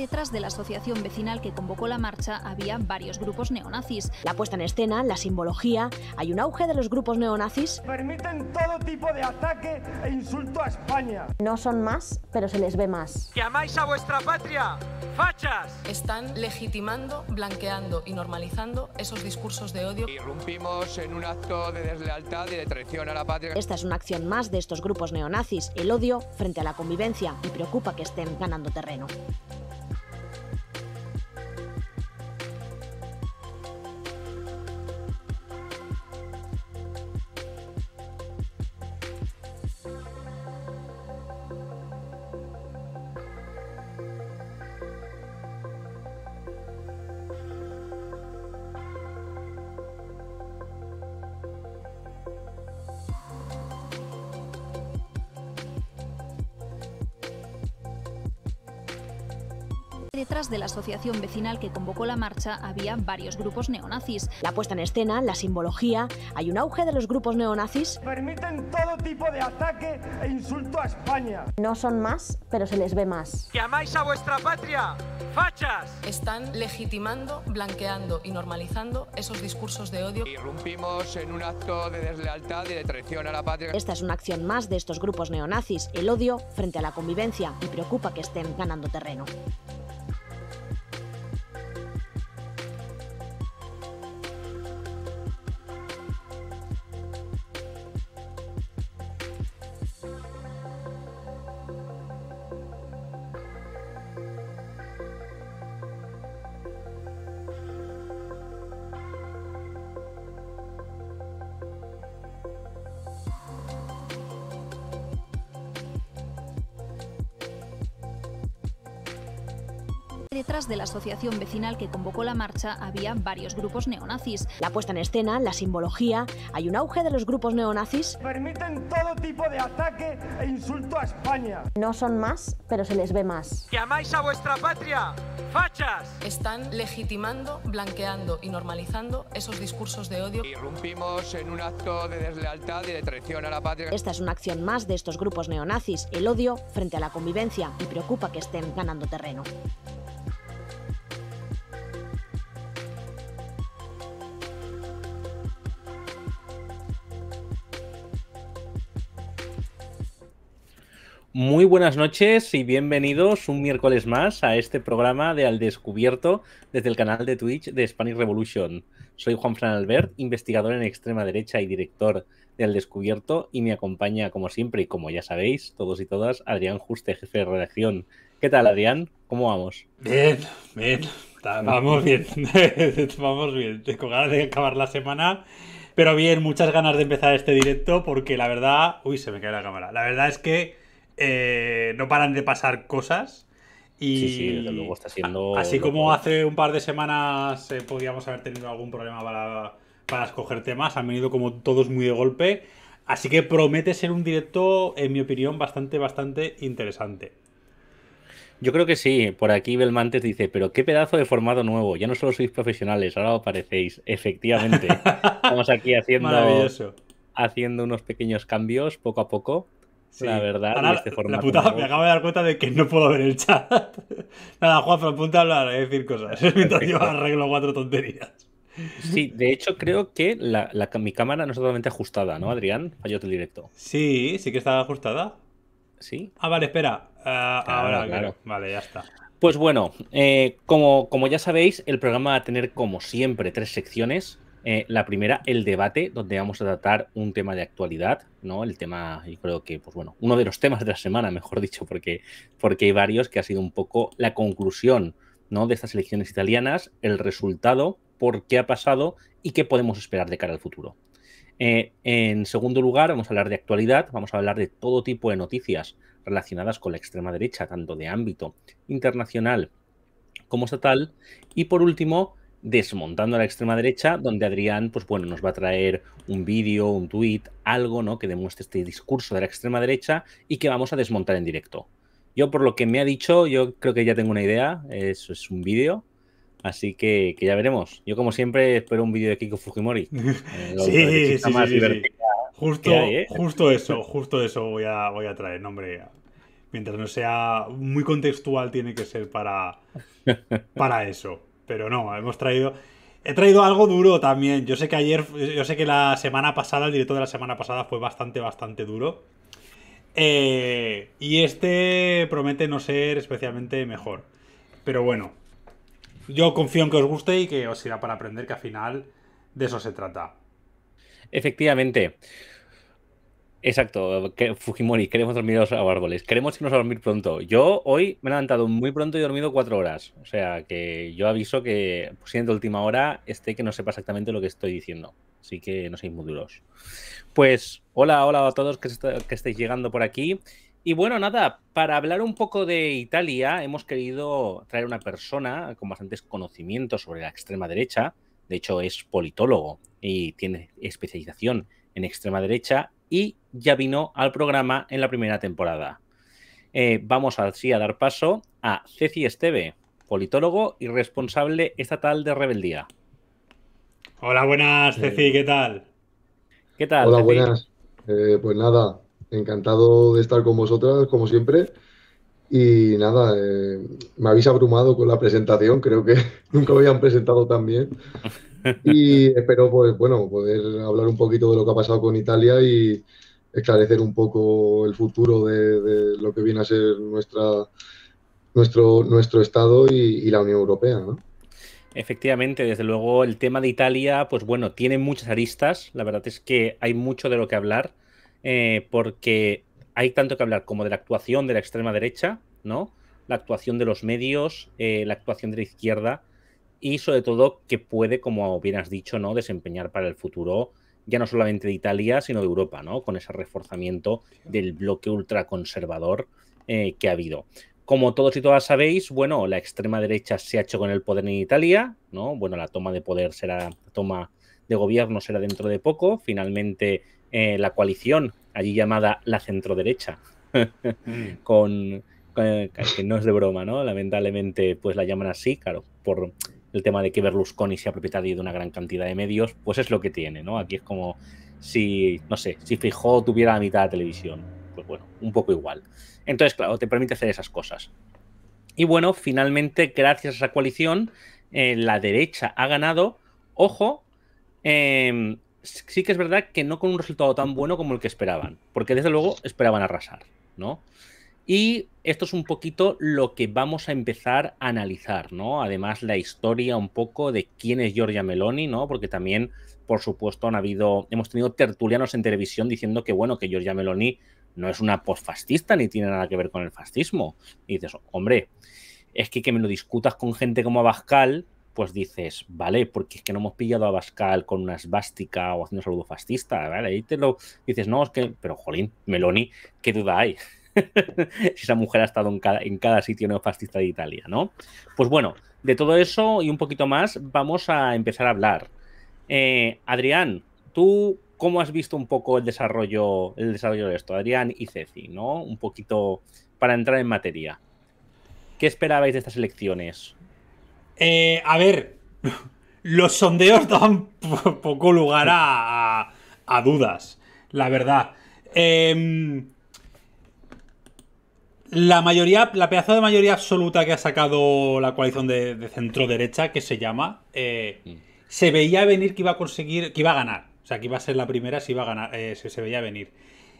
detrás de la asociación vecinal que convocó la marcha había varios grupos neonazis. La puesta en escena, la simbología, hay un auge de los grupos neonazis. Permiten todo tipo de ataque e insulto a España. No son más, pero se les ve más. ¡Que a vuestra patria! ¡Fachas! Están legitimando, blanqueando y normalizando esos discursos de odio. Irrumpimos en un acto de deslealtad y de traición a la patria. Esta es una acción más de estos grupos neonazis, el odio frente a la convivencia, y preocupa que estén ganando terreno. asociación vecinal que convocó la marcha había varios grupos neonazis. La puesta en escena, la simbología, hay un auge de los grupos neonazis. Permiten todo tipo de ataque e insulto a España. No son más, pero se les ve más. ¿Llamáis a vuestra patria? ¡Fachas! Están legitimando, blanqueando y normalizando esos discursos de odio. Irrumpimos en un acto de deslealtad y de traición a la patria. Esta es una acción más de estos grupos neonazis, el odio frente a la convivencia y preocupa que estén ganando terreno. de la asociación vecinal que convocó la marcha había varios grupos neonazis. La puesta en escena, la simbología, hay un auge de los grupos neonazis. Permiten todo tipo de ataque e insulto a España. No son más, pero se les ve más. ¡Que a vuestra patria! ¡Fachas! Están legitimando, blanqueando y normalizando esos discursos de odio. Irrumpimos en un acto de deslealtad y de traición a la patria. Esta es una acción más de estos grupos neonazis, el odio frente a la convivencia, y preocupa que estén ganando terreno. Muy buenas noches y bienvenidos un miércoles más a este programa de Al Descubierto desde el canal de Twitch de Spanish Revolution. Soy Juan Fran Albert, investigador en extrema derecha y director de Al Descubierto y me acompaña como siempre y como ya sabéis todos y todas Adrián Juste, jefe de redacción. ¿Qué tal Adrián? ¿Cómo vamos? Bien, bien. Vamos bien. vamos bien. Tengo ganas de acabar la semana. Pero bien, muchas ganas de empezar este directo porque la verdad... Uy, se me cae la cámara. La verdad es que eh, no paran de pasar cosas. Y sí, luego está siendo. Así como hace un par de semanas eh, podíamos haber tenido algún problema para, escoger temas, han venido como todos muy de golpe. Así que promete ser un directo, en mi opinión, bastante, bastante interesante. Yo creo que sí. Por aquí Belmantes dice, pero qué pedazo de formato nuevo. Ya no solo sois profesionales, ahora aparecéis parecéis. Efectivamente. Estamos aquí haciendo, haciendo unos pequeños cambios poco a poco. La verdad, este la me acabo de dar cuenta de que no puedo ver el chat. Nada, Juan, apunta a hablar y decir cosas. Mientras yo arreglo cuatro tonterías. Sí, de hecho creo que la, mi cámara no está totalmente ajustada, ¿no, Adrián? Falló el directo. Sí, sí que está ajustada. ¿Sí? Ah, vale, espera. Ah, ahora, claro. Vale, ya está. Pues bueno, eh, como, como ya sabéis, el programa va a tener como siempre tres secciones. Eh, la primera, el debate, donde vamos a tratar un tema de actualidad, ¿no? El tema, y creo que, pues bueno, uno de los temas de la semana, mejor dicho, porque, porque hay varios que ha sido un poco la conclusión, ¿no? De estas elecciones italianas, el resultado, por qué ha pasado y qué podemos esperar de cara al futuro. Eh, en segundo lugar, vamos a hablar de actualidad, vamos a hablar de todo tipo de noticias relacionadas con la extrema derecha, tanto de ámbito internacional como estatal. Y por último, desmontando a la extrema derecha, donde Adrián, pues bueno, nos va a traer un vídeo, un tuit, algo, ¿no? Que demuestre este discurso de la extrema derecha y que vamos a desmontar en directo. Yo, por lo que me ha dicho, yo creo que ya tengo una idea. Eso es un vídeo. Así que, ya veremos. Yo, como siempre, espero un vídeo de Kiko Fujimori. Eh, sí, sí, más sí, Justo, ¿eh? justo eso, justo eso voy a, voy a traer, hombre. Mientras no sea muy contextual, tiene que ser para, para eso pero no, hemos traído... He traído algo duro también. Yo sé que ayer, yo sé que la semana pasada, el directo de la semana pasada fue bastante, bastante duro. Eh, y este promete no ser especialmente mejor. Pero bueno, yo confío en que os guste y que os irá para aprender que al final de eso se trata. Efectivamente. Exacto, Fujimori, queremos dormir a árboles, queremos irnos a dormir pronto. Yo hoy me he levantado muy pronto y he dormido cuatro horas, o sea que yo aviso que, pues, siendo última hora, este que no sepa exactamente lo que estoy diciendo, así que no seáis muy duros. Pues hola, hola a todos que, que estáis llegando por aquí. Y bueno, nada, para hablar un poco de Italia, hemos querido traer una persona con bastantes conocimientos sobre la extrema derecha, de hecho es politólogo y tiene especialización en extrema derecha y ya vino al programa en la primera temporada. Eh, vamos así a dar paso a Ceci Esteve, politólogo y responsable estatal de Rebeldía. Hola, buenas, eh. Ceci, ¿qué tal? ¿Qué tal? Hola, buenas. Eh, pues nada, encantado de estar con vosotras, como siempre. Y nada, me habéis abrumado con la presentación, creo que nunca me habían presentado tan bien. Y espero, pues, bueno, poder hablar un poquito de lo que ha pasado con Italia y esclarecer un poco el futuro de, lo que viene a ser nuestra, nuestro, nuestro Estado y, la Unión Europea, ¿no? Efectivamente, desde luego el tema de Italia, pues bueno, tiene muchas aristas. La verdad es que hay mucho de lo que hablar, eh, porque hay tanto que hablar como de la actuación de la extrema derecha, ¿no? La actuación de los medios, eh, la actuación de la izquierda y sobre todo que puede, como bien has dicho, ¿no? desempeñar para el futuro ya no solamente de Italia, sino de Europa, ¿no? con ese reforzamiento del bloque ultraconservador eh, que ha habido. Como todos y todas sabéis, bueno, la extrema derecha se ha hecho con el poder en Italia, ¿no? Bueno, la toma de poder será, la toma de gobierno será dentro de poco. Finalmente, eh, la coalición, allí llamada la centroderecha, mm. con, con, eh, que no es de broma, ¿no? Lamentablemente, pues la llaman así, claro, por el tema de que Berlusconi ha propietario de una gran cantidad de medios, pues es lo que tiene, ¿no? Aquí es como si, no sé, si Fijó tuviera la mitad de la televisión, pues bueno, un poco igual. Entonces, claro, te permite hacer esas cosas. Y bueno, finalmente, gracias a esa coalición, eh, la derecha ha ganado. Ojo, em, sí que es verdad que no con un resultado tan bueno como el que esperaban, porque desde luego esperaban arrasar, ¿no? Y esto es un poquito lo que vamos a empezar a analizar, ¿no? Además, la historia un poco de quién es Giorgia Meloni, ¿no? Porque también, por supuesto, han habido, hemos tenido tertulianos en televisión diciendo que, bueno, que Giorgia Meloni no es una posfascista ni tiene nada que ver con el fascismo. Y dices, hombre, es que que me lo discutas con gente como Abascal, pues dices, vale, porque es que no hemos pillado a Abascal con una esvástica o haciendo saludo fascista, ¿vale? Y te lo dices, no, es que, pero jolín, Meloni, ¿qué duda hay? si Esa mujer ha estado en cada, sitio neofascista de Italia, ¿no? Pues bueno, de todo eso y un poquito más vamos a empezar a hablar. Eh, Adrián, tú cómo has visto un poco el desarrollo, el desarrollo de esto, Adrián y Ceci, ¿no? Un poquito para entrar en materia. ¿Qué esperabais de estas elecciones? Eh, a ver, los sondeos dan poco lugar a, dudas, la verdad. Eh, la mayoría, la pedazo de mayoría absoluta que ha sacado la coalición de, centro derecha, que se llama, eh, mm. se veía venir que iba a conseguir, que iba a ganar. O sea, que iba a ser la primera si iba a ganar, eh, se, veía venir.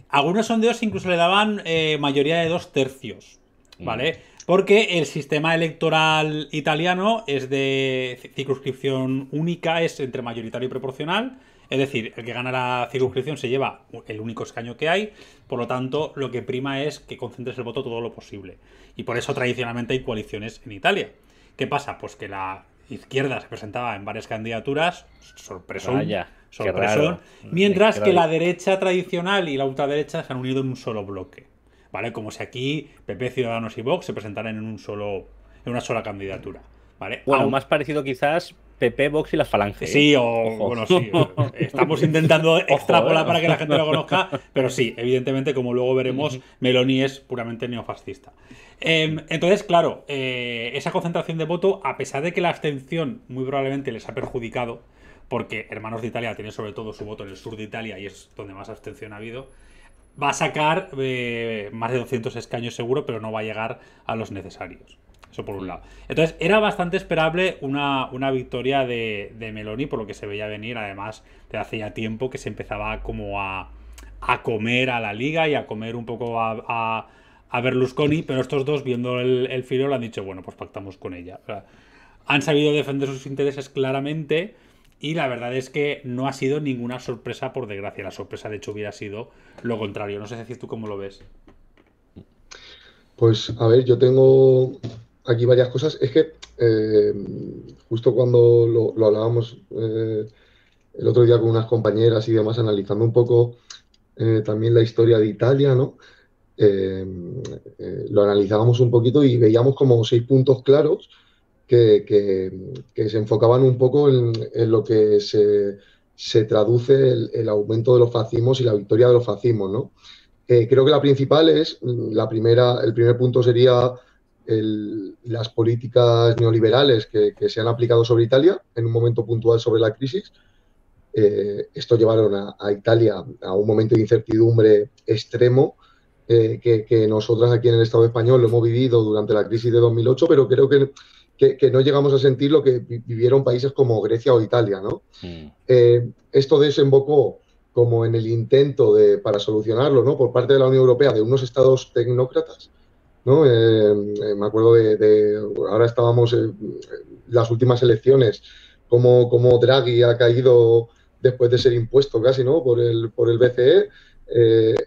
Algunos sondeos incluso le daban eh, mayoría de dos tercios, mm. ¿vale? Porque el sistema electoral italiano es de circunscripción única, es entre mayoritario y proporcional. Es decir, el que gana la circunscripción se lleva el único escaño que hay, por lo tanto, lo que prima es que concentres el voto todo lo posible. Y por eso tradicionalmente hay coaliciones en Italia. ¿Qué pasa? Pues que la izquierda se presentaba en varias candidaturas, sorpresón, sorpresón mientras que la derecha tradicional y la ultraderecha se han unido en un solo bloque. ¿Vale? Como si aquí PP, Ciudadanos y Vox se presentaran en un solo en una sola candidatura, ¿vale? Bueno, más parecido quizás PP, Box y las falanges. ¿eh? Sí, o bueno, sí. Estamos intentando extrapolar ¿eh? para que la gente lo conozca, pero sí, evidentemente, como luego veremos, Meloni es puramente neofascista. Em, entonces, claro, eh, esa concentración de voto, a pesar de que la abstención muy probablemente les ha perjudicado, porque Hermanos de Italia tiene sobre todo su voto en el sur de Italia y es donde más abstención ha habido, va a sacar más de 200 escaños seguro, pero no va a llegar a los necesarios. Eso por un lado. Entonces, era bastante esperable una, victoria de, de, Meloni, por lo que se veía venir, además, de hace ya tiempo que se empezaba como a, comer a la liga y a comer un poco a, a, Berlusconi, pero estos dos, viendo el, filo, le han dicho, bueno, pues pactamos con ella. han sabido defender sus intereses claramente. Y la verdad es que no ha sido ninguna sorpresa, por desgracia. La sorpresa, de hecho, hubiera sido lo contrario. No sé si tú cómo lo ves. Pues, a ver, yo tengo aquí varias cosas. Es que eh, justo cuando lo, hablábamos eh, el otro día con unas compañeras y demás, analizando un poco eh, también la historia de Italia, ¿no? lo analizábamos un poquito y veíamos como seis puntos claros que, se enfocaban un poco en, lo que se, se traduce el, aumento de los fascismos y la victoria de los fascismos, ¿no? creo que la principal es, la primera, el primer punto sería las políticas neoliberales que, se han aplicado sobre Italia en un momento puntual sobre la crisis. Eh, esto llevaron a, Italia a un momento de incertidumbre extremo eh, que, que, nosotras aquí en el Estado español lo hemos vivido durante la crisis de 2008, pero creo que, que, no llegamos a sentir lo que vivieron países como Grecia o Italia. ¿no? Mm. Eh, esto desembocó como en el intento de, para solucionarlo ¿no? por parte de la Unión Europea de unos estados tecnócratas ¿no? Eh, eh, me acuerdo de, ahora estábamos en eh, las últimas elecciones, como, Draghi ha caído después de ser impuesto casi, ¿no? Por el, por el BCE.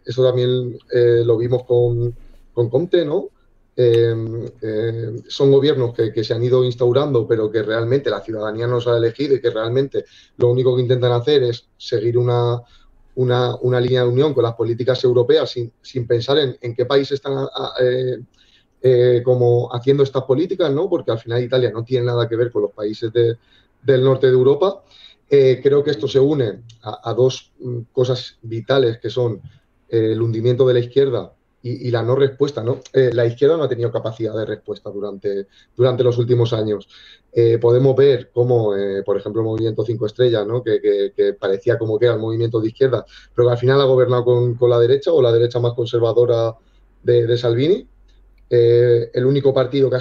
eso también lo vimos con, con Comte, ¿no? son gobiernos que, que, se han ido instaurando, pero que realmente la ciudadanía nos ha elegido y que realmente lo único que intentan hacer es seguir una, una, una, línea de unión con las políticas europeas sin, pensar en, qué país están eh, eh, como haciendo estas políticas, ¿no? Porque al final Italia no tiene nada que ver con los países del norte de Europa. Eh, creo que esto se une a, a, dos mm, cosas vitales que son el hundimiento de la izquierda y, la no respuesta. ¿no? Eh, la izquierda no ha tenido capacidad de respuesta durante, durante los últimos años. Eh, podemos ver cómo, eh, por ejemplo, el movimiento 5 estrellas, ¿no? que, que, parecía como que era el movimiento de izquierda, pero que al final ha gobernado con, con la derecha o la derecha más conservadora de, de Salvini. el único partido que ha,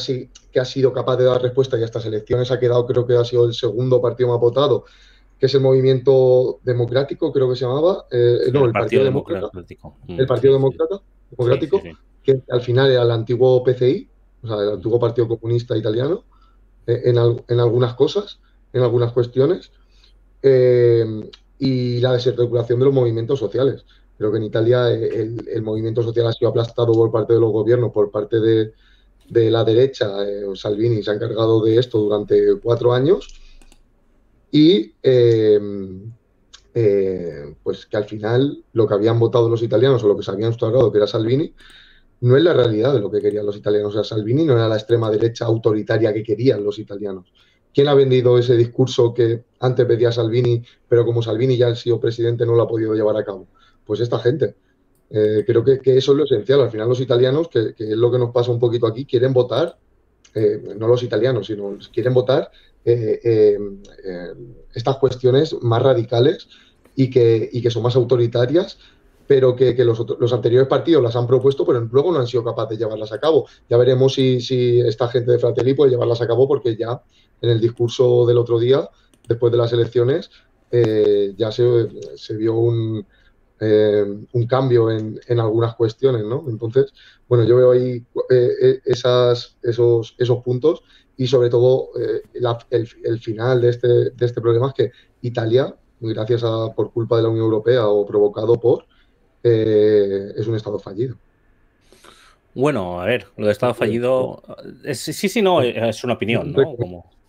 que ha, sido capaz de dar respuesta y a estas elecciones ha quedado, creo que ha sido el segundo partido más votado, que es el Movimiento Democrático, creo que se llamaba. no, el, Partido, Democrático. El Partido Democrático. Demócrata democrático, que al final era el antiguo PCI, o sea, el antiguo Partido Comunista Italiano, eh, en, algunas cosas, en algunas cuestiones, eh, y la desarticulación de los movimientos sociales. Creo que en Italia eh, el, movimiento social ha sido aplastado por parte de los gobiernos, por parte de, la derecha. Salvini se ha encargado de esto durante cuatro años y eh, pues que al final lo que habían votado los italianos o lo que se habían instaurado que era Salvini, no es la realidad de lo que querían los italianos. O Salvini no era la extrema derecha autoritaria que querían los italianos. ¿Quién ha vendido ese discurso que antes pedía Salvini, pero como Salvini ya ha sido presidente no lo ha podido llevar a cabo? Pues esta gente. Eh, creo que, eso es lo esencial. Al final los italianos, que, que es lo que nos pasa un poquito aquí, quieren votar eh, no los italianos, sino quieren votar eh, eh, estas cuestiones más radicales y que, que son más autoritarias pero que, los, anteriores partidos las han propuesto, pero luego no han sido capaces de llevarlas a cabo. Ya veremos si, esta gente de Fratelli puede llevarlas a cabo, porque ya en el discurso del otro día, después de las elecciones, ya se, se vio un, eh, un cambio en, algunas cuestiones, ¿no? Entonces, bueno, yo veo ahí eh, eh, esos, esos puntos y sobre todo el, final de este, de este problema es que Italia, gracias a por culpa de la Unión Europea o provocado por, es un Estado fallido. Bueno, a ver, lo de Estado fallido, sí, sí, no, es una opinión, ¿no? Como,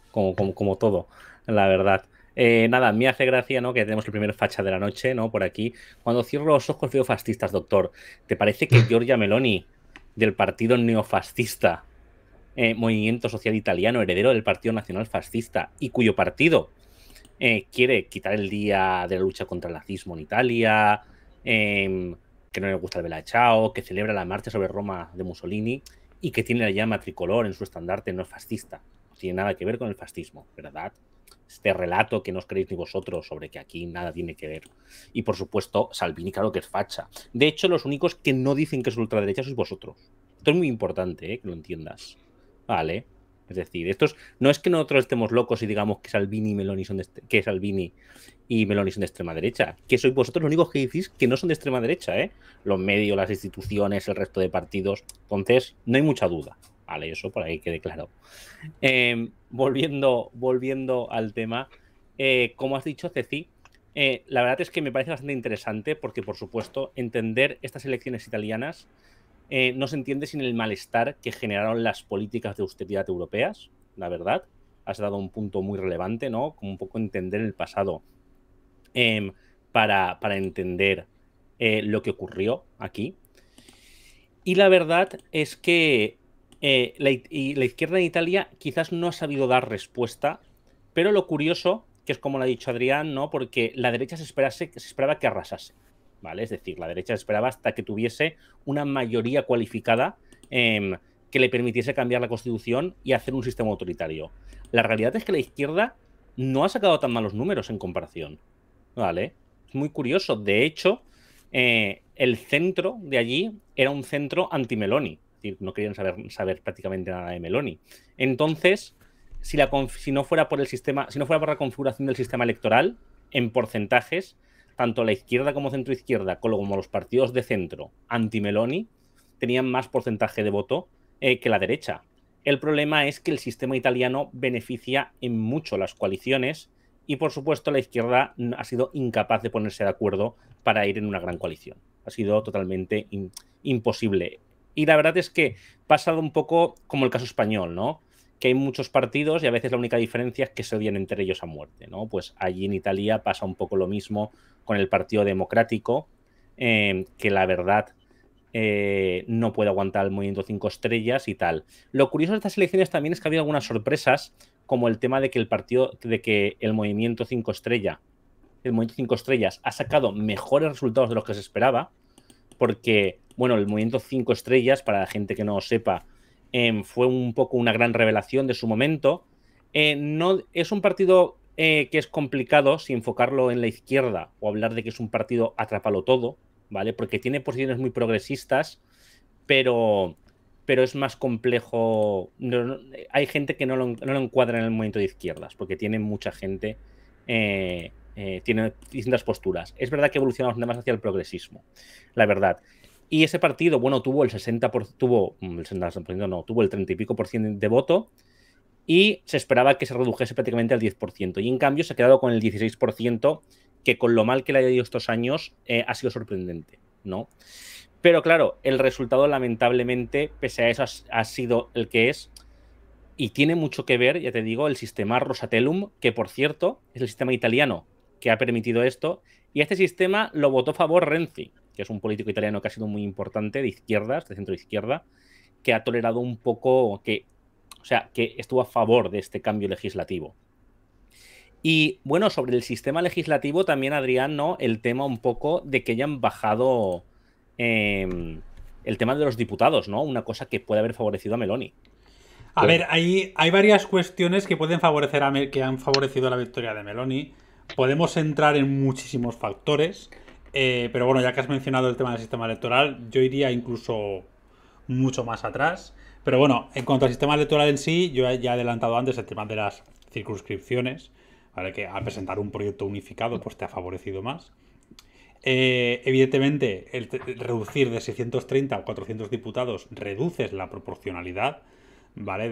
como, como, como todo, la verdad. Eh, nada, me hace gracia, Que tenemos el primer facha de la noche, ¿no? Por aquí. Cuando cierro los ojos veo fascistas, doctor. ¿Te parece que Giorgia Meloni, del partido neofascista, eh, movimiento social italiano, heredero del Partido Nacional Fascista, y cuyo partido eh, quiere quitar el día de la lucha contra el nazismo en Italia, em, que no le gusta el velachao que celebra la marcha sobre Roma de Mussolini y que tiene la llama tricolor en su estandarte, no fascista. No tiene nada que ver con el fascismo, ¿verdad? este relato que no os creéis ni vosotros sobre que aquí nada tiene que ver. Y por supuesto, Salvini, claro que es facha. De hecho, los únicos que no dicen que es ultraderecha sois vosotros. Esto es muy importante, eh, que lo entiendas. Vale. Es decir, estos no es que nosotros estemos locos y digamos que Salvini y Meloni son de, Salvini y Meloni son de extrema derecha, que sois vosotros los únicos que decís que no son de extrema derecha, eh. Los medios, las instituciones, el resto de partidos. Entonces, no hay mucha duda. Vale, eso por ahí quede claro. Em, volviendo, volviendo al tema, eh, como has dicho, Ceci, eh, la verdad es que me parece bastante interesante porque, por supuesto, entender estas elecciones italianas eh, no se entiende sin el malestar que generaron las políticas de austeridad europeas, la verdad. Has dado un punto muy relevante, ¿no? Como un poco entender el pasado em, para, para, entender lo que ocurrió aquí. Y la verdad es que eh, la, y la izquierda en Italia quizás no ha sabido dar respuesta, pero lo curioso, que es como lo ha dicho Adrián, ¿no? Porque la derecha se, esperase, se esperaba que arrasase, ¿vale? Es decir, la derecha se esperaba hasta que tuviese una mayoría cualificada em, que le permitiese cambiar la constitución y hacer un sistema autoritario. La realidad es que la izquierda no ha sacado tan malos números en comparación, ¿vale? Es muy curioso. De hecho, eh, el centro de allí era un centro anti-Meloni no querían saber, saber prácticamente nada de Meloni. Entonces, si, la, no fuera por el sistema, si no fuera la configuración del sistema electoral, en porcentajes, tanto la izquierda como centroizquierda, como los partidos de centro anti-Meloni, tenían más porcentaje de voto eh, que la derecha. El problema es que el sistema italiano beneficia en mucho las coaliciones y, por supuesto, la izquierda ha sido incapaz de ponerse de acuerdo para ir en una gran coalición. Ha sido totalmente imposible. Y la verdad es que pasado un poco como el caso español, ¿no? Que hay muchos partidos y a veces la única diferencia es que se odian entre ellos a muerte, ¿no? Pues allí en Italia pasa un poco lo mismo con el Partido Democrático, em, que la verdad eh, no puede aguantar el movimiento 5 estrellas y tal. Lo curioso de estas elecciones también es que ha habido algunas sorpresas, como el tema de que el partido, de que el movimiento 5 estrella, el movimiento 5 estrellas ha sacado mejores resultados de los que se esperaba, porque bueno, el movimiento 5 estrellas, para la gente que no lo sepa, em, fue un poco una gran revelación de su momento. Eh, no, es un partido eh, que es complicado si enfocarlo en la izquierda o hablar de que es un partido atrapalo todo, ¿vale? Porque tiene posiciones muy progresistas, pero, pero es más complejo. hay gente que no lo, encuadra en el movimiento de izquierdas, porque tiene mucha gente. Eh, tiene distintas posturas. Es verdad que evolucionamos más hacia el progresismo, la verdad. Y ese partido, bueno, tuvo el 60%, por, tuvo, mm, no, tuvo el 30 y pico por ciento de voto y se esperaba que se redujese prácticamente al 10%. Y en cambio se ha quedado con el 16%, que con lo mal que le haya ido estos años eh, ha sido sorprendente, ¿no? Pero claro, el resultado lamentablemente, pese a eso, ha, sido el que es. Y tiene mucho que ver, ya te digo, el sistema Rosatellum, que por cierto es el sistema italiano que ha permitido esto. Y este sistema lo votó a favor Renzi que es un político italiano que ha sido muy importante, de izquierdas, de centro izquierda, que ha tolerado un poco, que, o sea, que estuvo a favor de este cambio legislativo. Y bueno, sobre el sistema legislativo también, Adrián, El tema un poco de que hayan bajado em, el tema de los diputados, ¿no? Una cosa que puede haber favorecido a Meloni. A ver, hay, hay varias cuestiones que pueden favorecer a que han favorecido la victoria de Meloni. Podemos entrar en muchísimos factores. Eh, pero bueno, ya que has mencionado el tema del sistema electoral, yo iría incluso mucho más atrás. Pero bueno, en cuanto al sistema electoral en sí, yo ya he adelantado antes el tema de las circunscripciones, ¿vale? que al presentar un proyecto unificado pues te ha favorecido más. Eh, evidentemente, el, reducir de 630 a 400 diputados reduces la proporcionalidad ¿vale?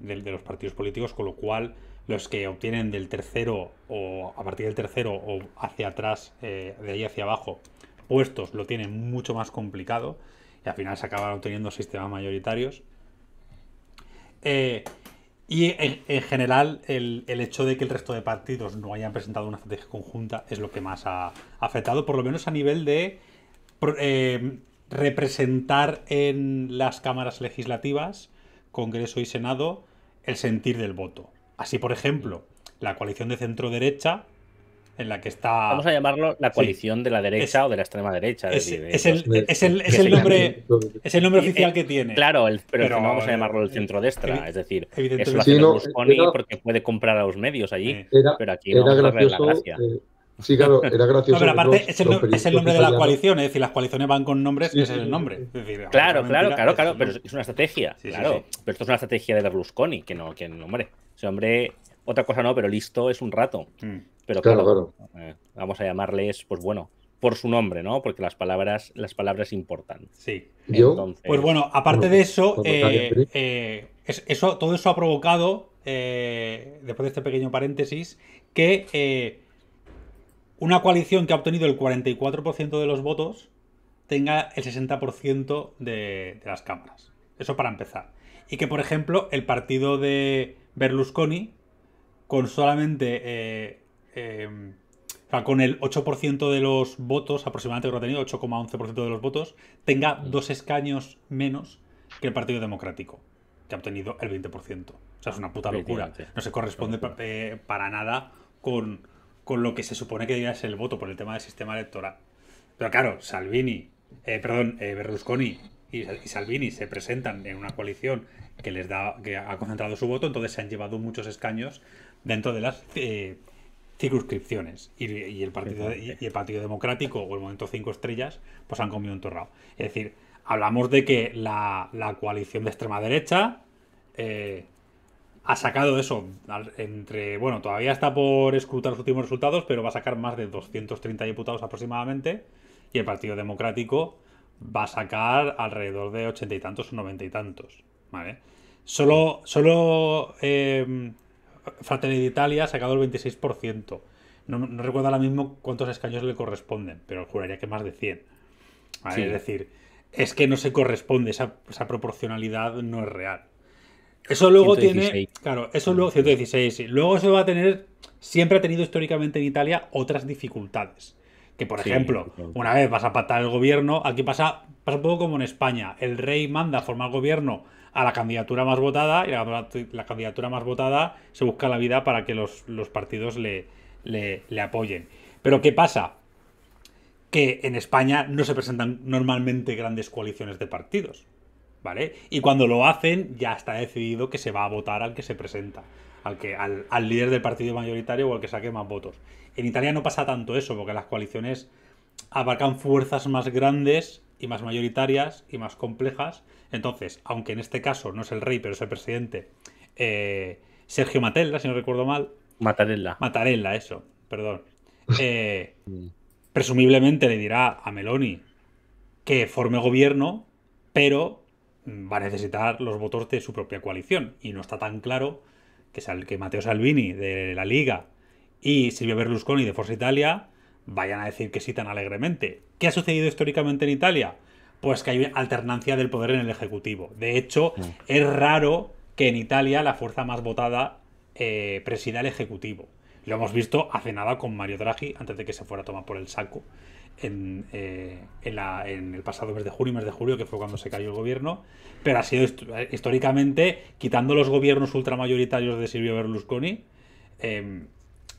de los partidos políticos, con lo cual los que obtienen del tercero o a partir del tercero o hacia atrás, eh, de ahí hacia abajo, puestos, lo tienen mucho más complicado y al final se acaban obteniendo sistemas mayoritarios. Eh, y en, general, el, hecho de que el resto de partidos no hayan presentado una estrategia conjunta es lo que más ha afectado, por lo menos a nivel de eh, representar en las cámaras legislativas, Congreso y Senado, el sentir del voto. Así, por ejemplo, la coalición de centro-derecha en la que está. Vamos a llamarlo la coalición de la derecha o de la extrema derecha. Es, el, nombre, oficial eh, que tiene. Claro, pero, vamos a llamarlo el eh, centro destra. es decir, es la porque puede comprar a los medios allí. pero aquí no gracioso, eh, sí, claro, era gracioso. No, pero aparte es el, nombre de la coalición, es decir, las coaliciones van con nombres ese es el nombre. claro, claro, claro, claro, pero es una estrategia. claro, pero esto es una estrategia de Berlusconi, que no, que nombre hombre, otra cosa no, pero listo es un rato. Mm. Pero claro, eh, vamos a llamarles, pues bueno, por su nombre, ¿no? Porque las palabras, las palabras importan. Sí. Pues bueno, aparte de eso, eh, eh, eso, todo eso ha provocado, después de este pequeño paréntesis, que una coalición que ha obtenido el 44% de los votos tenga el 60% de las cámaras. Eso para empezar. Y que, por ejemplo, el partido de, Berlusconi con solamente. Eh, eh, con el 8% de los votos, aproximadamente que ha tenido, 8,11% de los votos, tenga dos escaños menos que el Partido Democrático, que ha obtenido el 20%. O sea, es una puta locura. No se corresponde eh, para nada con, lo que se supone que debería ser el voto por el tema del sistema electoral. Pero claro, Salvini, perdón, Berlusconi y, Salvini se presentan en una coalición que les da, que ha concentrado su voto, entonces se han llevado muchos escaños dentro de las eh, circunscripciones. Y, el partido, y, el partido, Democrático o el Movimiento cinco Estrellas, pues han comido un torrado. Es decir, hablamos de que la, coalición de extrema derecha eh, ha sacado eso entre, bueno, todavía está por escrutar los últimos resultados, pero va a sacar más de 230 diputados aproximadamente, y el Partido Democrático va a sacar alrededor de ochenta y tantos o noventa y tantos. ¿vale? Solo, solo eh, Fratelli ha sacado el 26%. No, no, recuerdo ahora mismo cuántos escaños le corresponden, pero juraría que más de 100. Es decir, es que no se corresponde, esa, proporcionalidad no es real. Eso luego tiene. Claro, eso luego. 116, Luego se va a tener. Siempre ha tenido históricamente en Italia otras dificultades. Que, por ejemplo, una vez vas a patar el gobierno, aquí pasa, pasa un poco como en España. El rey manda a formar gobierno a la candidatura más votada y la, candidatura más votada se busca la vida para que los, partidos le, apoyen. Pero ¿qué pasa? Que en España no se presentan normalmente grandes coaliciones de partidos. ¿Vale? Y cuando lo hacen, ya está decidido que se va a votar al que se presenta, al, que, al, al, líder del partido mayoritario o al que saque más votos. En Italia no pasa tanto eso, porque las coaliciones abarcan fuerzas más grandes y más mayoritarias y más complejas, entonces, aunque en este caso no es el rey, pero es el presidente, eh, Sergio Matella, si no recuerdo mal. Mattarella. Mattarella, eso, perdón. Eh, presumiblemente le dirá a Meloni que forme gobierno, pero va a necesitar los votos de su propia coalición. Y no está tan claro que, Mateo que Matteo Salvini de la Liga y Silvio Berlusconi de Forza Italia vayan a decir que sí tan alegremente. ¿Qué ha sucedido históricamente en Italia? pues que hay alternancia del poder en el Ejecutivo. De hecho, mm. es raro que en Italia la fuerza más votada eh, presida el Ejecutivo. Lo hemos visto hace nada con Mario Draghi, antes de que se fuera a tomar por el saco, en, eh, el pasado mes de junio mes de julio, que fue cuando se cayó el gobierno, pero ha sido históricamente, quitando los gobiernos ultramayoritarios de Silvio Berlusconi, em,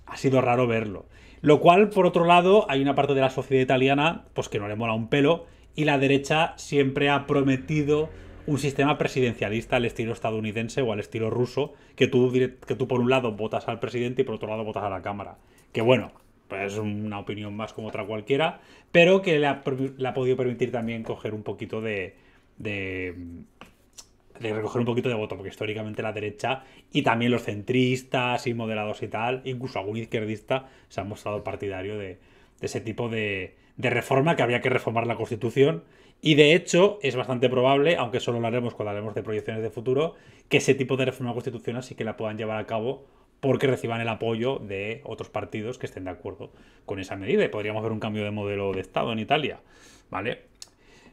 ha sido raro verlo. Lo cual, por otro lado, hay una parte de la sociedad italiana pues que no le mola un pelo y la derecha siempre ha prometido un sistema presidencialista al estilo estadounidense o al estilo ruso, que tú, que tú por un lado votas al presidente y por otro lado votas a la Cámara. Que bueno, pues es una opinión más como otra cualquiera, pero que le ha, podido permitir también coger un poquito de, de, recoger un poquito de voto, porque históricamente la derecha y también los centristas y moderados y tal, incluso algún izquierdista, se ha mostrado partidario de ese tipo de, de reforma, que había que reformar la Constitución. Y de hecho, es bastante probable, aunque solo lo haremos cuando hablemos de proyecciones de futuro, que ese tipo de reforma constitucional sí que la puedan llevar a cabo porque reciban el apoyo de otros partidos que estén de acuerdo con esa medida. Y podríamos ver un cambio de modelo de Estado en Italia. ¿Vale?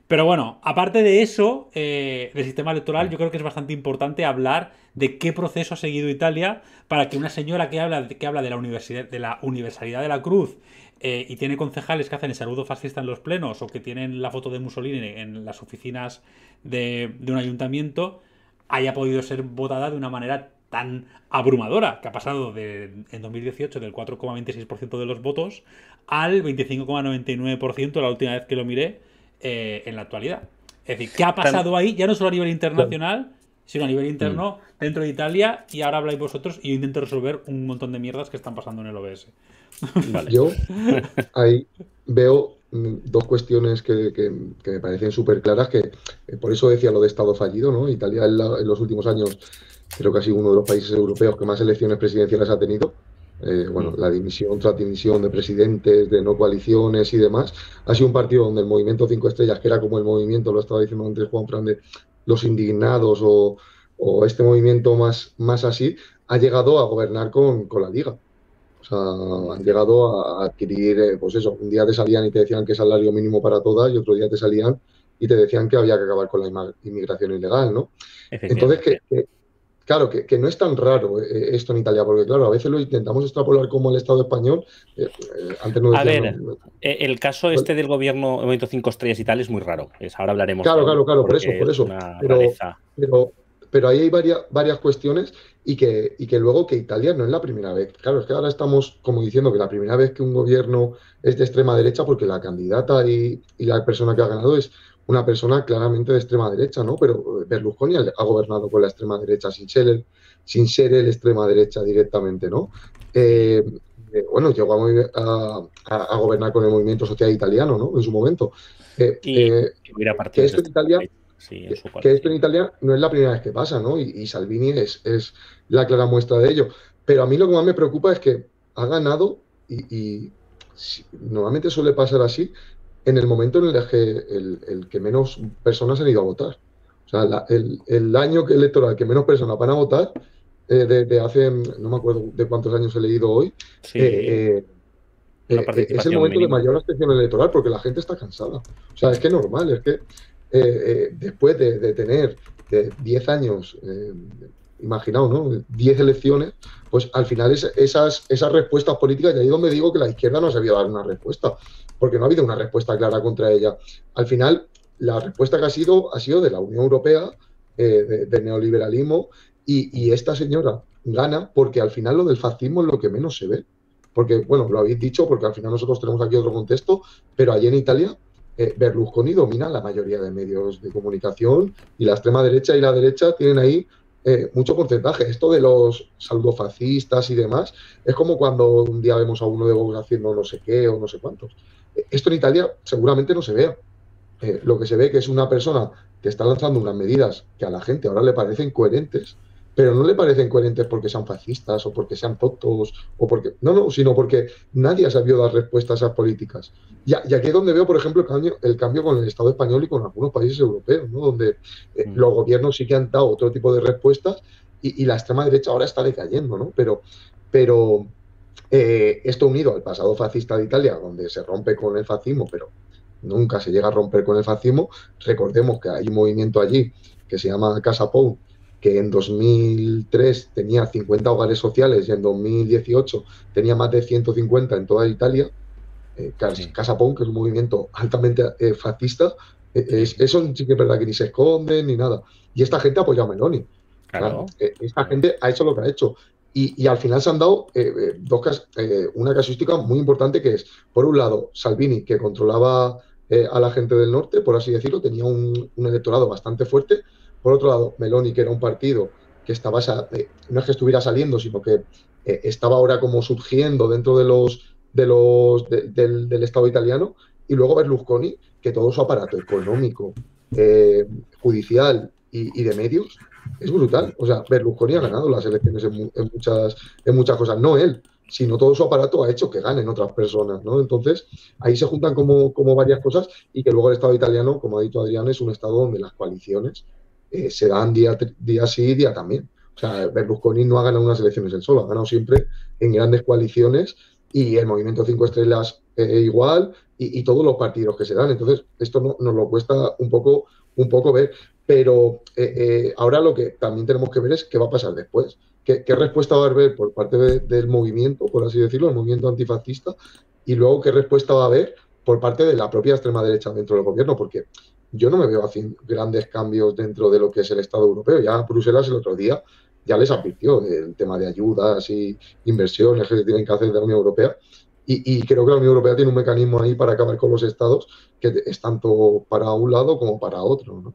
Pero bueno, aparte de eso, eh, del sistema electoral, yo creo que es bastante importante hablar de qué proceso ha seguido Italia para que una señora que habla, que habla de, la universidad, de la universalidad de la cruz eh, y tiene concejales que hacen el saludo fascista en los plenos o que tienen la foto de Mussolini en las oficinas de, un ayuntamiento, haya podido ser votada de una manera tan abrumadora que ha pasado de, en 2018 del 4,26% de los votos al 25,99% la última vez que lo miré eh, en la actualidad. Es decir, ¿qué ha pasado ahí? Ya no solo a nivel internacional, sino a nivel mm. interno, dentro de Italia, y ahora habláis vosotros y yo intento resolver un montón de mierdas que están pasando en el OBS. Yo ahí veo mm, dos cuestiones que, me parecen súper claras, que eh, por eso decía lo de Estado fallido, ¿no? Italia en, los últimos años creo que ha sido uno de los países europeos que más elecciones presidenciales ha tenido. Eh, bueno, la dimisión tras dimisión de presidentes, de no coaliciones y demás. Ha sido un partido donde el movimiento Cinco Estrellas, que era como el movimiento, lo estaba diciendo antes Juan Fran, de los indignados o, este movimiento más, así, ha llegado a gobernar con la Liga. O sea, han llegado a adquirir, eh, pues eso, un día te salían y te decían que es salario mínimo para todas y otro día te salían y te decían que había que acabar con la inmigración ilegal, ¿no? Entonces, claro, que, no es tan raro eh, eh, esto en Italia, porque claro, a veces lo intentamos extrapolar como el Estado español. antes no a ver, el caso este del gobierno Movimiento 5 estrellas y tal es muy raro. ahora hablaremos. Claro, claro, claro, por eso, por eso. pero, pero ahí hay varias, varias cuestiones y que, que luego que Italia no es la primera vez. Claro, es que ahora estamos como diciendo que la primera vez que un gobierno es de extrema derecha porque la candidata y, la persona que ha ganado es una persona claramente de extrema derecha, ¿no? Pero Berlusconi ha gobernado con la extrema derecha sin ser el, sin ser el extrema derecha directamente, ¿no? Eh, eh, bueno, llegó a, a, gobernar con el movimiento social italiano, ¿no? En su momento. Eh, y, esto en Italia, que esto en Italia no es la primera vez que pasa, ¿no? Y, Salvini es, es, la clara muestra de ello. Pero a mí lo que más me preocupa es que ha ganado y, normalmente suele pasar así en el momento en el que, menos personas han ido a votar. O sea, el, el, año electoral que menos personas van a votar, eh, de, hace, no me acuerdo de cuántos años he leído hoy, eh, eh, es el momento de mayor abstención electoral porque la gente está cansada. O sea, es que es normal, es que eh, eh, después de, de tener 10 años, eh, imaginaos, 10 elecciones, pues al final es, esas, esas respuestas políticas, y ahí es donde digo que la izquierda no sabía dar una respuesta, porque no ha habido una respuesta clara contra ella. Al final, la respuesta que ha sido ha sido de la Unión Europea, eh, de, neoliberalismo, y, y, esta señora gana porque al final lo del fascismo es lo que menos se ve. Porque, bueno, lo habéis dicho, porque al final nosotros tenemos aquí otro contexto, pero allí en Italia Berlusconi domina la mayoría de medios de comunicación y la extrema derecha y la derecha tienen ahí eh, mucho porcentaje. Esto de los saludofascistas y demás es como cuando un día vemos a uno de Vox haciendo no sé qué o no sé cuántos. Eh, esto en Italia seguramente no se vea. Eh, lo que se ve que es una persona que está lanzando unas medidas que a la gente ahora le parecen coherentes, pero no le parecen coherentes porque sean fascistas o porque sean totos o porque... No, no, sino porque nadie ha sabido dar respuestas a esas políticas. Y, aquí es donde veo, por ejemplo, el cambio, con el Estado español y con algunos países europeos, donde eh, mm. los gobiernos sí que han dado otro tipo de respuestas y, la extrema derecha ahora está decayendo, ¿no? Pero, pero eh, esto unido al pasado fascista de Italia, donde se rompe con el fascismo, pero nunca se llega a romper con el fascismo, recordemos que hay un movimiento allí que se llama Casa Pou, que en 2003 tenía 50 hogares sociales y en 2018 tenía más de 150 en toda Italia, eh, Casapón, que es un movimiento altamente eh, fascista, eh, eso sí que es verdad que ni se esconden ni nada. Y esta gente apoya a Meloni. Claro. Eh, esta gente ha hecho lo que ha hecho. Y, al final se han dado dos una casuística muy importante que es, por un lado, Salvini, que controlaba a la gente del norte, por así decirlo, tenía un, un electorado bastante fuerte, por otro lado, Meloni, que era un partido que estaba, eh, no es que estuviera saliendo, sino que eh, estaba ahora como surgiendo dentro de los, de los del, Estado italiano, y luego Berlusconi, que todo su aparato económico, eh, judicial y, de medios es brutal. O sea, Berlusconi ha ganado las elecciones en, muchas, en muchas cosas, no él, sino todo su aparato ha hecho que ganen otras personas, ¿no? Entonces, ahí se juntan como, como varias cosas y que luego el Estado italiano, como ha dicho Adrián, es un Estado donde las coaliciones eh, se dan día, día sí y día también. O sea, Berlusconi no ha ganado unas elecciones él solo, ha ganado siempre en grandes coaliciones y el Movimiento Cinco Estrellas eh, igual y, todos los partidos que se dan. Entonces, esto no, nos lo cuesta un poco, un poco ver. Pero eh, ahora lo que también tenemos que ver es qué va a pasar después. ¿Qué, respuesta va a haber por parte del movimiento, por así decirlo, el movimiento antifascista? Y luego qué respuesta va a haber por parte de la propia extrema derecha dentro del gobierno, porque yo no me veo haciendo grandes cambios dentro de lo que es el Estado europeo. Ya Bruselas el otro día ya les advirtió el tema de ayudas y inversiones que se tienen que hacer de la Unión Europea. Y, creo que la Unión Europea tiene un mecanismo ahí para acabar con los estados que es tanto para un lado como para otro. ¿no?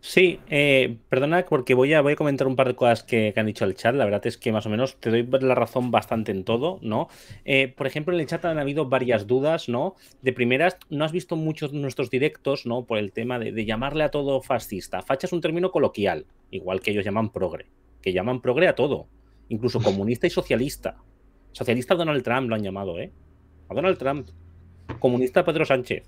Sí, eh, perdona porque voy a, voy a comentar un par de cosas que, han dicho el chat. La verdad es que más o menos te doy la razón bastante en todo, ¿no? Eh, por ejemplo, en el chat han habido varias dudas, ¿no? De primeras, no has visto muchos de nuestros directos, ¿no? Por el tema de, llamarle a todo fascista. Facha es un término coloquial, igual que ellos llaman progre, que llaman progre a todo, incluso comunista y socialista. Socialista Donald Trump lo han llamado, ¿eh? A Donald Trump. Comunista Pedro Sánchez.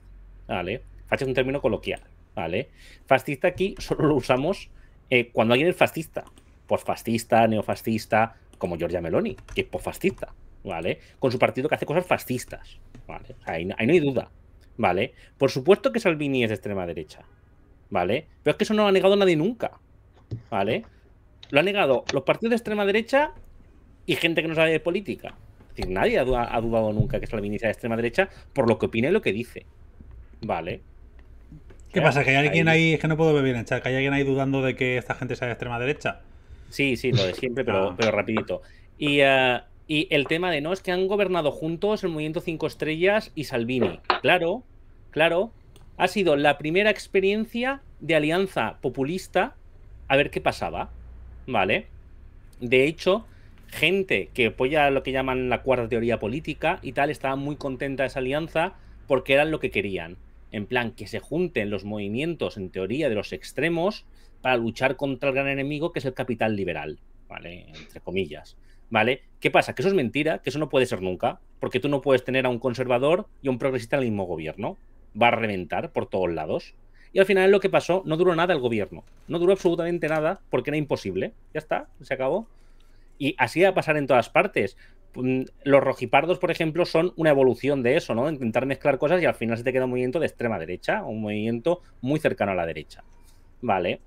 Vale. Facha es un término coloquial. ¿vale? Fascista aquí solo lo usamos eh, cuando alguien es fascista. Posfascista, neofascista, como Giorgia Meloni, que es posfascista, ¿vale? Con su partido que hace cosas fascistas, ¿vale? Ahí, ahí no hay duda, ¿vale? Por supuesto que Salvini es de extrema derecha, ¿vale? Pero es que eso no lo ha negado nadie nunca, ¿vale? Lo han negado los partidos de extrema derecha y gente que no sabe de política. Es decir, nadie ha, dudado nunca que Salvini sea de extrema derecha por lo que opina y lo que dice, ¿vale? ¿Qué ¿Eh? pasa? ¿Que hay alguien ahí... Es que no puedo ver bien ¿Que hay alguien ahí dudando de que esta gente sea de extrema derecha? Sí, sí, lo de siempre, pero, ah. pero rapidito. Y, eh, y el tema de no es que han gobernado juntos el movimiento 5 estrellas y Salvini. Claro, claro. Ha sido la primera experiencia de alianza populista a ver qué pasaba. ¿Vale? De hecho, gente que apoya lo que llaman la cuarta teoría política y tal, estaba muy contenta de esa alianza porque eran lo que querían en plan que se junten los movimientos, en teoría, de los extremos para luchar contra el gran enemigo que es el capital liberal, ¿vale? Entre comillas, ¿vale? ¿Qué pasa? Que eso es mentira, que eso no puede ser nunca, porque tú no puedes tener a un conservador y a un progresista en el mismo gobierno. Va a reventar por todos lados. Y al final lo que pasó, no duró nada el gobierno. No duró absolutamente nada porque era imposible. Ya está, se acabó. Y así va a pasar en todas partes. Mm, los rojipardos, por ejemplo, son una evolución de eso, ¿no? Intentar mezclar cosas y al final se te queda un movimiento de extrema derecha, un movimiento muy cercano a la derecha. Vale.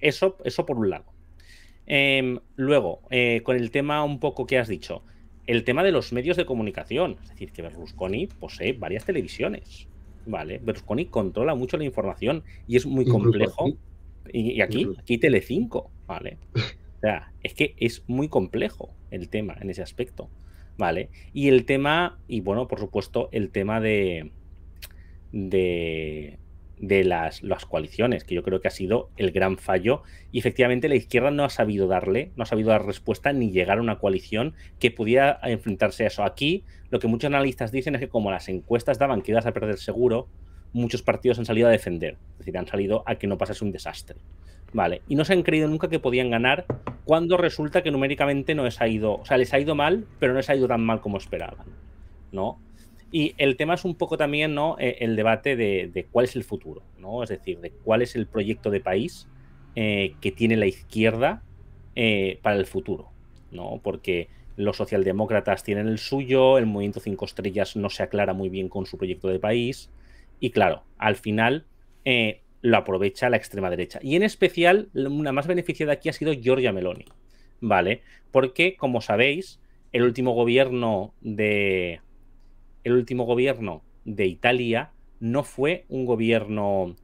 Eso, eso por un lado. Em, luego, eh, con el tema un poco que has dicho, el tema de los medios de comunicación. Es decir, que Berlusconi posee varias televisiones. Vale. Berlusconi controla mucho la información y es muy complejo. Y, y aquí, aquí Telecinco, ¿vale? O sea, es que es muy complejo el tema en ese aspecto, ¿vale? Y el tema, y bueno, por supuesto, el tema de, de, de las, las coaliciones, que yo creo que ha sido el gran fallo. Y efectivamente la izquierda no ha sabido darle, no ha sabido dar respuesta ni llegar a una coalición que pudiera enfrentarse a eso. Aquí lo que muchos analistas dicen es que como las encuestas daban que ibas a perder seguro, muchos partidos han salido a defender, es decir, han salido a que no pasase un desastre. Vale, y no se han creído nunca que podían ganar cuando resulta que numéricamente no les ha ido, o sea, les ha ido mal, pero no les ha ido tan mal como esperaban, ¿no? Y el tema es un poco también, ¿no? Eh, el debate de, cuál es el futuro, ¿no? Es decir, de cuál es el proyecto de país eh, que tiene la izquierda eh, para el futuro, ¿no? Porque los socialdemócratas tienen el suyo, el movimiento Cinco Estrellas no se aclara muy bien con su proyecto de país, y claro, al final eh, lo aprovecha la extrema derecha. Y en especial, la más beneficiada aquí ha sido Giorgia Meloni, ¿vale? Porque, como sabéis, el último gobierno de. El último gobierno de Italia no fue un gobierno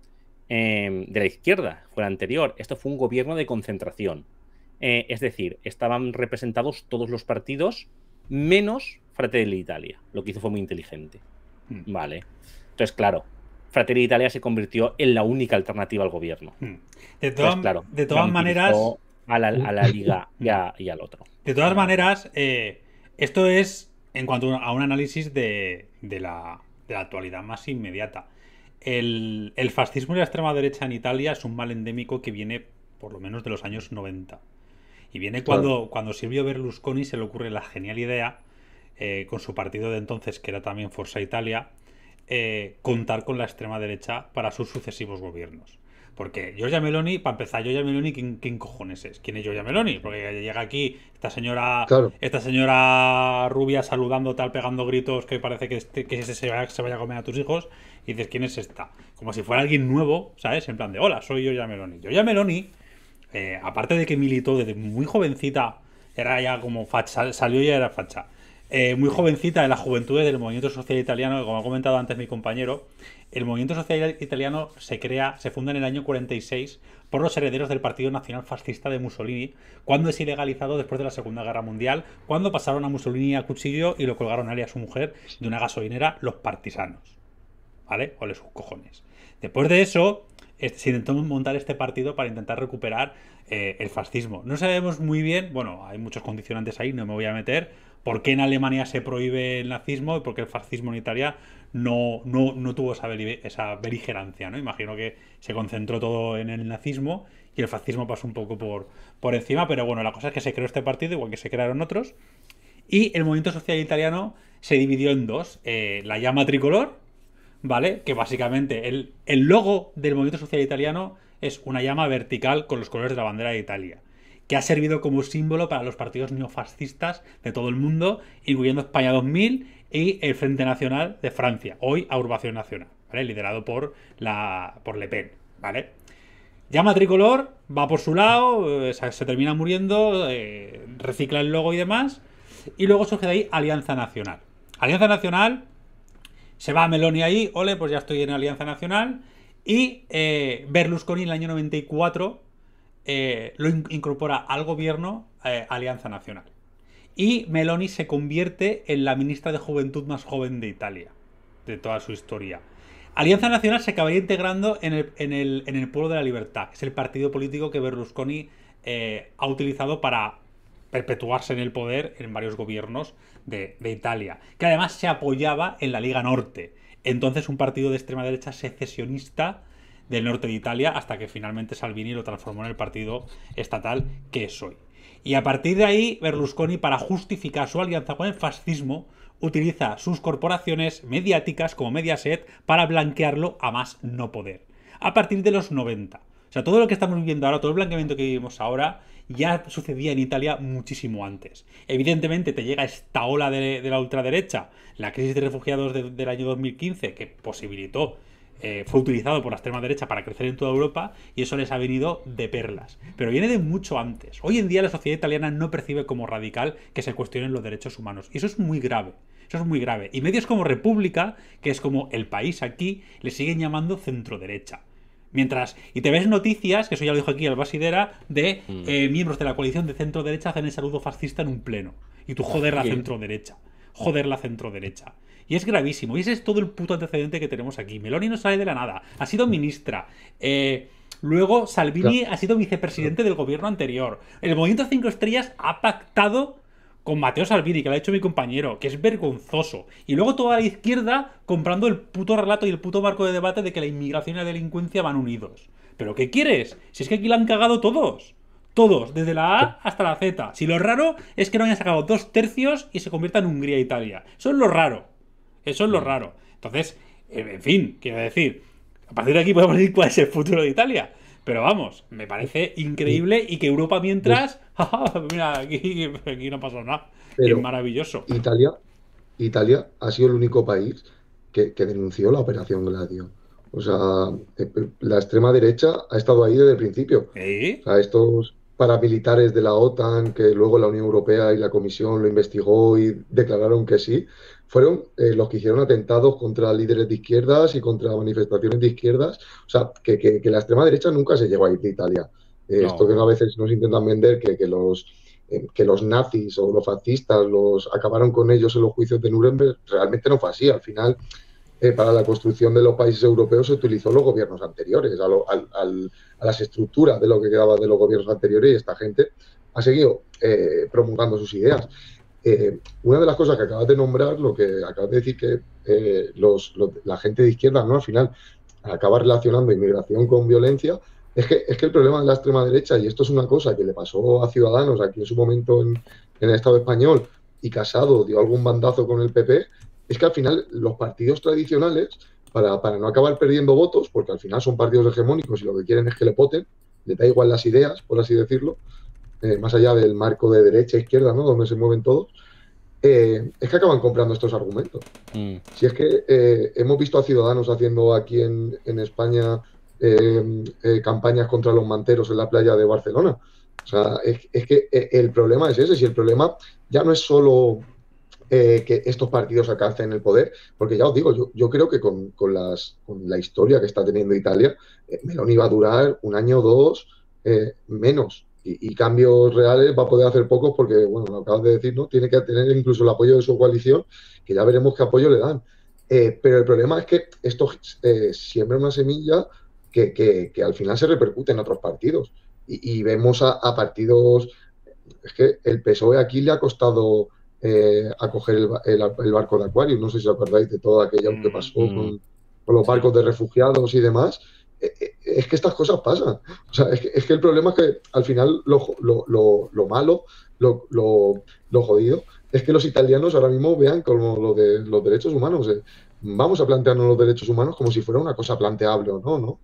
em, de la izquierda, fue el anterior. Esto fue un gobierno de concentración. Eh, es decir, estaban representados todos los partidos menos Fratelli Italia. Lo que hizo fue muy inteligente. Mm. Vale. Entonces, claro, Fratelli Italia se convirtió en la única alternativa al gobierno. Hmm. De, todas maneras... A la, uh. liga y, al otro. De todas maneras, eh, esto es en cuanto a un análisis de, la, actualidad más inmediata. El, fascismo y la extrema derecha en Italia es un mal endémico que viene por lo menos de los años 90. Y viene cuando, cuando Silvio Berlusconi se le ocurre la genial idea, eh, con su partido de entonces, que era también Forza Italia, eh, contar con la extrema derecha para sus sucesivos gobiernos. Porque Giorgia Meloni, para empezar, Giorgia Meloni, ¿quién, ¿quién, cojones es? ¿Quién es Giorgia Meloni? Porque llega aquí esta señora esta señora rubia saludando tal, pegando gritos que parece que, este, se, vaya, a comer a tus hijos. Y dices, ¿quién es esta? Como si fuera alguien nuevo, ¿sabes? En plan de, hola, soy Giorgia Meloni. Giorgia Meloni, eh, aparte de que militó desde muy jovencita, era ya como facha, salió y ya era facha. Eh, muy jovencita de la juventud del movimiento social italiano, como ha comentado antes mi compañero, el movimiento social italiano se crea, se funda en el año 46 por los herederos del Partido Nacional Fascista de Mussolini, cuando es ilegalizado después de la Segunda Guerra Mundial, cuando pasaron a Mussolini a cuchillo y lo colgaron a él y a su mujer de una gasolinera los partisanos. ¿Vale? Ole sus cojones. Después de eso, este, se intentó montar este partido para intentar recuperar eh, el fascismo. No sabemos muy bien, bueno, hay muchos condicionantes ahí, no me voy a meter, por qué en Alemania se prohíbe el nazismo y por qué el fascismo en Italia no, no, tuvo esa, beligerancia. ¿no? Imagino que se concentró todo en el nazismo y el fascismo pasó un poco por, por encima, pero bueno, la cosa es que se creó este partido, igual que se crearon otros, y el movimiento social italiano se dividió en dos, eh, la llama tricolor, ¿vale? Que básicamente el, el logo del movimiento social italiano es una llama vertical con los colores de la bandera de Italia que ha servido como símbolo para los partidos neofascistas de todo el mundo, incluyendo España 2000 y el Frente Nacional de Francia, hoy Aurbación Nacional, liderado por, la, por Le Pen. ¿vale? Llama tricolor, va por su lado, eh, se, termina muriendo, eh, recicla el logo y demás, y luego surge de ahí Alianza Nacional. Alianza Nacional se va a Meloni ahí, ole, pues ya estoy en Alianza Nacional. Y eh, Berlusconi en el año 94 eh, lo incorpora al gobierno eh, Alianza Nacional. Y Meloni se convierte en la ministra de Juventud más joven de Italia, de toda su historia. Alianza Nacional se acabaría integrando en el, Pueblo de la Libertad, es el partido político que Berlusconi eh, ha utilizado para perpetuarse en el poder en varios gobiernos de, de Italia, que además se apoyaba en la Liga Norte, entonces un partido de extrema derecha secesionista del norte de Italia hasta que finalmente Salvini lo transformó en el partido estatal que es hoy. Y a partir de ahí, Berlusconi, para justificar su alianza con el fascismo, utiliza sus corporaciones mediáticas como Mediaset para blanquearlo a más no poder. A partir de los 90. O sea, todo lo que estamos viviendo ahora, todo el blanqueamiento que vivimos ahora, ya sucedía en Italia muchísimo antes. Evidentemente te llega esta ola de, la ultraderecha, la crisis de refugiados del año 2015, que posibilitó eh, fue utilizado por la extrema derecha para crecer en toda Europa y eso les ha venido de perlas. Pero viene de mucho antes. Hoy en día la sociedad italiana no percibe como radical que se cuestionen los derechos humanos. Y eso es muy grave. Eso es muy grave. Y medios como República, que es como el país aquí, le siguen llamando centro derecha. Mientras, y te ves noticias, que eso ya lo dijo aquí Alba Basidera, de eh, mm. miembros de la coalición de centro derecha hacen el saludo fascista en un pleno. Y tú joder la centro derecha. Joder la centro derecha. Y es gravísimo. Y ese es todo el puto antecedente que tenemos aquí. Meloni no sale de la nada. Ha sido ministra. Eh, luego Salvini ha sido vicepresidente del gobierno anterior. El Movimiento 5 Estrellas ha pactado con Mateo Salvini, que lo ha hecho mi compañero, que es vergonzoso. Y luego toda la izquierda comprando el puto relato y el puto marco de debate de que la inmigración y la delincuencia van unidos. ¿Pero qué quieres? Si es que aquí la han cagado todos. Todos, desde la A hasta la Z. Si lo raro es que no hayan sacado dos tercios y se convierta en Hungría e Italia. Eso es lo raro. Eso es lo raro. Entonces, eh, en fin, quiero decir, a partir de aquí podemos decir cuál es el futuro de Italia. Pero vamos, me parece increíble y que Europa mientras. Ah, mira, aquí, no pasó nada. es maravilloso. Italia, ha sido el único país que, denunció la operación Gladio. O sea, eh, eh, la extrema derecha ha estado ahí desde el principio. a estos paramilitares de la OTAN, que luego la Unión Europea y la Comisión lo investigó y declararon que sí, fueron eh, los que hicieron atentados contra líderes de izquierdas y contra manifestaciones de izquierdas. O sea, que, la extrema derecha nunca se llegó a ir de Italia. Eh, esto que a veces nos intentan vender, que, los eh, que los nazis o los fascistas los acabaron con ellos en los juicios de Nuremberg, realmente no fue así. Al final, para la construcción de los países europeos se utilizó los gobiernos anteriores, a, las estructuras de lo que quedaba de los gobiernos anteriores y esta gente ha seguido promulgando sus ideas. Eh, una de las cosas que acabas de nombrar, lo que acabas de decir, que eh, la gente de izquierda, ¿no? Al final acaba relacionando inmigración con violencia. Es que, el problema de la extrema derecha, y esto es una cosa que le pasó a Ciudadanos aquí en su momento en, el Estado español, y Casado dio algún bandazo con el PP, es que al final los partidos tradicionales, para, para no acabar perdiendo votos, porque al final son partidos hegemónicos y lo que quieren es que le poten, le da igual las ideas, por así decirlo, eh, más allá del marco de derecha e izquierda, Donde se mueven todos, eh, es que acaban comprando estos argumentos. Mm. Si es que eh, hemos visto a ciudadanos haciendo aquí en, en España campañas contra los manteros en la playa de Barcelona. O sea, es, que el problema es ese, si el problema ya no es solo que estos partidos alcancen el poder, porque ya os digo, yo, yo creo que con, las, con, la historia que está teniendo Italia, Meloni va a durar un año o dos menos y, cambios reales va a poder hacer pocos porque, bueno, lo acabas de decir, ¿no? Tiene que tener incluso el apoyo de su coalición, que ya veremos qué apoyo le dan. Eh, pero el problema es que esto eh, siembra una semilla que, que, que, al final se repercute en otros partidos. Y, vemos a, partidos... Es que el PSOE aquí le ha costado eh, a el, el, barco de Acuario. No sé si os acordáis de todo aquello mm, que pasó mm. con, con los barcos de refugiados y demás. Eh, eh, es que estas cosas pasan. O sea, es que, el problema es que al final lo, malo, lo, jodido, es que los italianos ahora mismo vean como lo de los derechos humanos. vamos a plantearnos los derechos humanos como si fuera una cosa planteable o no, ¿no?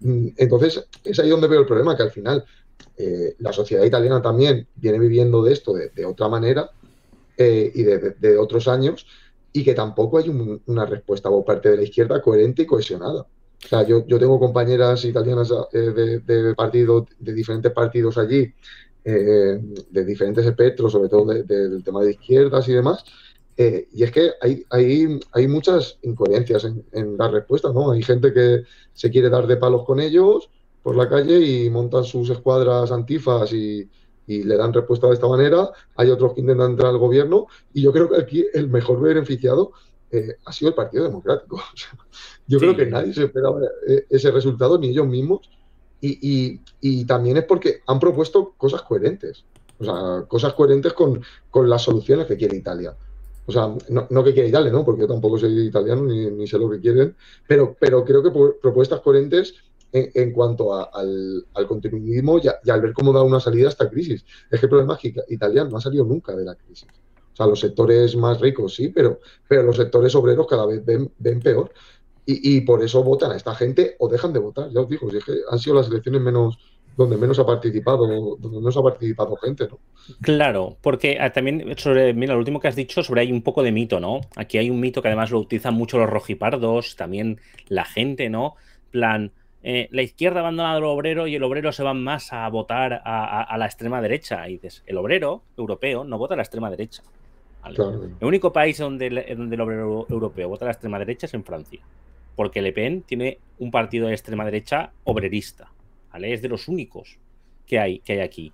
Mm, entonces, es ahí donde veo el problema, que al final eh, la sociedad italiana también viene viviendo de esto de, otra manera y de, otros años, y que tampoco hay una respuesta por parte de la izquierda coherente y cohesionada yo, tengo compañeras italianas eh, de, partido, de diferentes partidos allí, eh, de diferentes espectros, sobre todo del tema de izquierdas y demás. Eh, y es que hay, hay, muchas incoherencias en, dar las respuestas, ¿no? Hay gente que se quiere dar de palos con ellos por la calle y montan sus escuadras antifas y, y le dan respuesta de esta manera. Hay otros que intentan entrar al gobierno y yo creo que aquí el mejor beneficiado eh, ha sido el Partido Democrático. Yo creo que nadie se esperaba eh, ese resultado, ni ellos mismos. Y, también es porque han propuesto cosas coherentes. O sea, cosas coherentes con, con las soluciones que quiere Italia. O sea, no, que quiera Italia, ¿no? Porque yo tampoco soy italiano ni, sé lo que quieren, pero, pero creo que propuestas coherentes en, cuanto al, al continuismo y, y, al ver cómo da una salida a esta crisis. Es que el problema es que Italia no ha salido nunca de la crisis. O sea, los sectores más ricos sí, pero, pero los sectores obreros cada vez ven, peor. Y, por eso votan a esta gente o dejan de votar. Ya os digo, han sido las elecciones menos donde menos ha participado, donde menos ha participado gente, ¿no? Claro, porque ah, también sobre, mira, lo último que has dicho sobre hay un poco de mito, ¿no? Aquí hay un mito que además lo utilizan mucho los rojipardos, también la gente, ¿no? Plan, eh, la izquierda abandonado al obrero y el obrero se va más a votar a, a la extrema derecha. Y dices, el obrero europeo no vota a la extrema derecha. El único país donde, el, donde obrero europeo vota a la extrema derecha es en Francia, porque Le Pen tiene un partido de extrema derecha obrerista, ¿vale? Es de los únicos que hay, que hay aquí.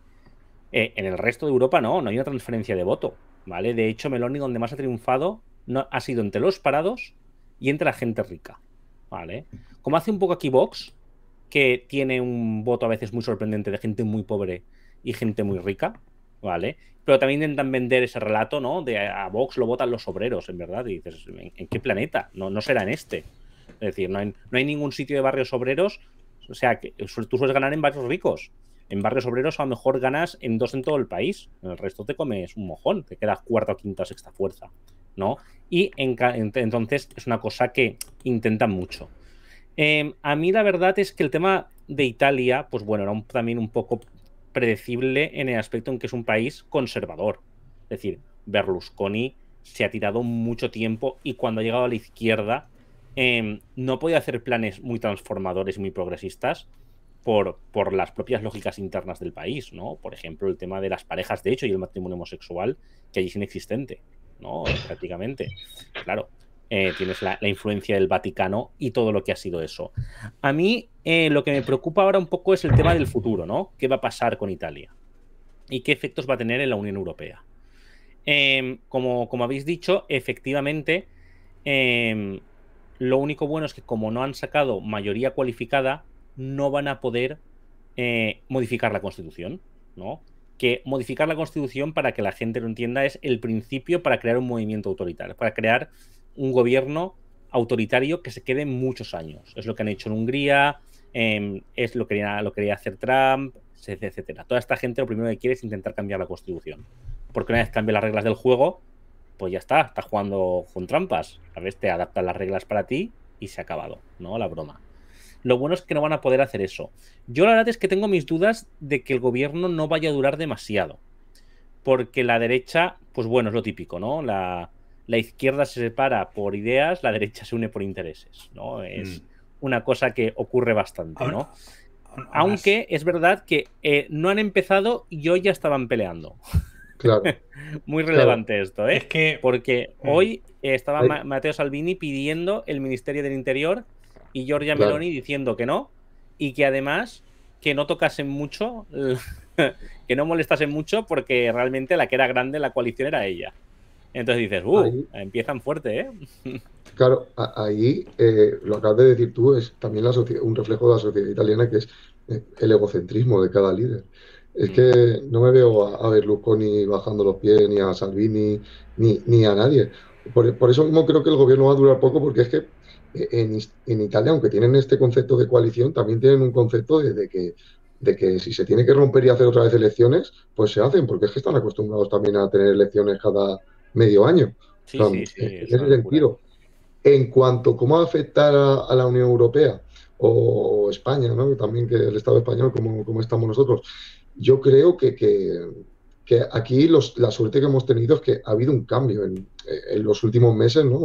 Eh, en el resto de Europa no, no hay una transferencia de voto, ¿vale? De hecho, Meloni donde más ha triunfado no, ha sido entre los parados y entre la gente rica, ¿vale? Como hace un poco aquí Vox, que tiene un voto a veces muy sorprendente de gente muy pobre y gente muy rica, ¿vale? pero también intentan vender ese relato, ¿no? De a Vox lo votan los obreros, en verdad. Y dices, ¿en, qué planeta? No, no será en este. Es decir, no hay, no hay ningún sitio de barrios obreros. O sea, que eh, tú sueles ganar en barrios ricos. En barrios obreros a lo mejor ganas en dos en todo el país. En el resto te comes un mojón. Te quedas cuarta o quinta o sexta fuerza, ¿no? Y en, entonces es una cosa que intentan mucho. Em, a mí la verdad es que el tema de Italia, pues bueno, era también un poco predecible en el aspecto en que es un país conservador. Es decir, Berlusconi se ha tirado mucho tiempo y cuando ha llegado a la izquierda em, no puede hacer planes muy transformadores y muy progresistas por, por, las propias lógicas internas del país, ¿no? Por ejemplo, el tema de las parejas de hecho y el matrimonio homosexual, que allí es inexistente, ¿no? Prácticamente. Claro, eh, tienes la, influencia del Vaticano y todo lo que ha sido eso. A mí eh, lo que me preocupa ahora un poco es el tema del futuro, ¿no? ¿Qué va a pasar con Italia? ¿Y qué efectos va a tener en la Unión Europea? Em, como, como, habéis dicho, efectivamente, em, lo único bueno es que como no han sacado mayoría cualificada, no van a poder eh, modificar la Constitución, ¿no? que modificar la Constitución, para que la gente lo entienda, es el principio para crear un movimiento autoritario, para crear un gobierno autoritario que se quede muchos años. Es lo que han hecho en Hungría, em, es lo que, quería, lo quería hacer Trump, etcétera. Toda esta gente lo primero que quiere es intentar cambiar la constitución. Porque una vez cambia las reglas del juego, pues ya está, está jugando con trampas. A veces te adaptan las reglas para ti y se ha acabado, ¿no? La broma. Lo bueno es que no van a poder hacer eso. Yo la verdad es que tengo mis dudas de que el gobierno no vaya a durar demasiado. Porque la derecha, pues bueno, es lo típico, ¿no? La, la izquierda se separa por ideas, la derecha se une por intereses, ¿no? Es mm. una cosa que ocurre bastante, ¿no? Aunque es verdad que eh, no han empezado y hoy ya estaban peleando. Claro. Muy relevante esto, ¿eh? Es que... Porque mm. hoy estaba Mateo Salvini pidiendo el Ministerio del Interior y Giorgia Meloni diciendo que no y que además que no tocasen mucho, que no molestasen mucho porque realmente la que era grande la coalición era ella. Entonces dices, uh, empiezan fuerte, ¿eh? Claro, ahí eh, lo acabas de decir tú, es también la un reflejo de la sociedad italiana que es eh, el egocentrismo de cada líder. Es mm. que no me veo a, Berlusconi bajando los pies, ni a Salvini, ni, a nadie. Por, eso mismo creo que el gobierno va a durar poco, porque es que eh, en, Italia, aunque tienen este concepto de coalición, también tienen un concepto que de que si se tiene que romper y hacer otra vez elecciones, pues se hacen, porque es que están acostumbrados también a tener elecciones cada, medio año. Sí, en cuanto a cómo afectar a, la Unión Europea o, España, ¿no? también que el Estado español, como, como estamos nosotros, yo creo que, aquí los, la suerte que hemos tenido es que ha habido un cambio en, los últimos meses, ¿no?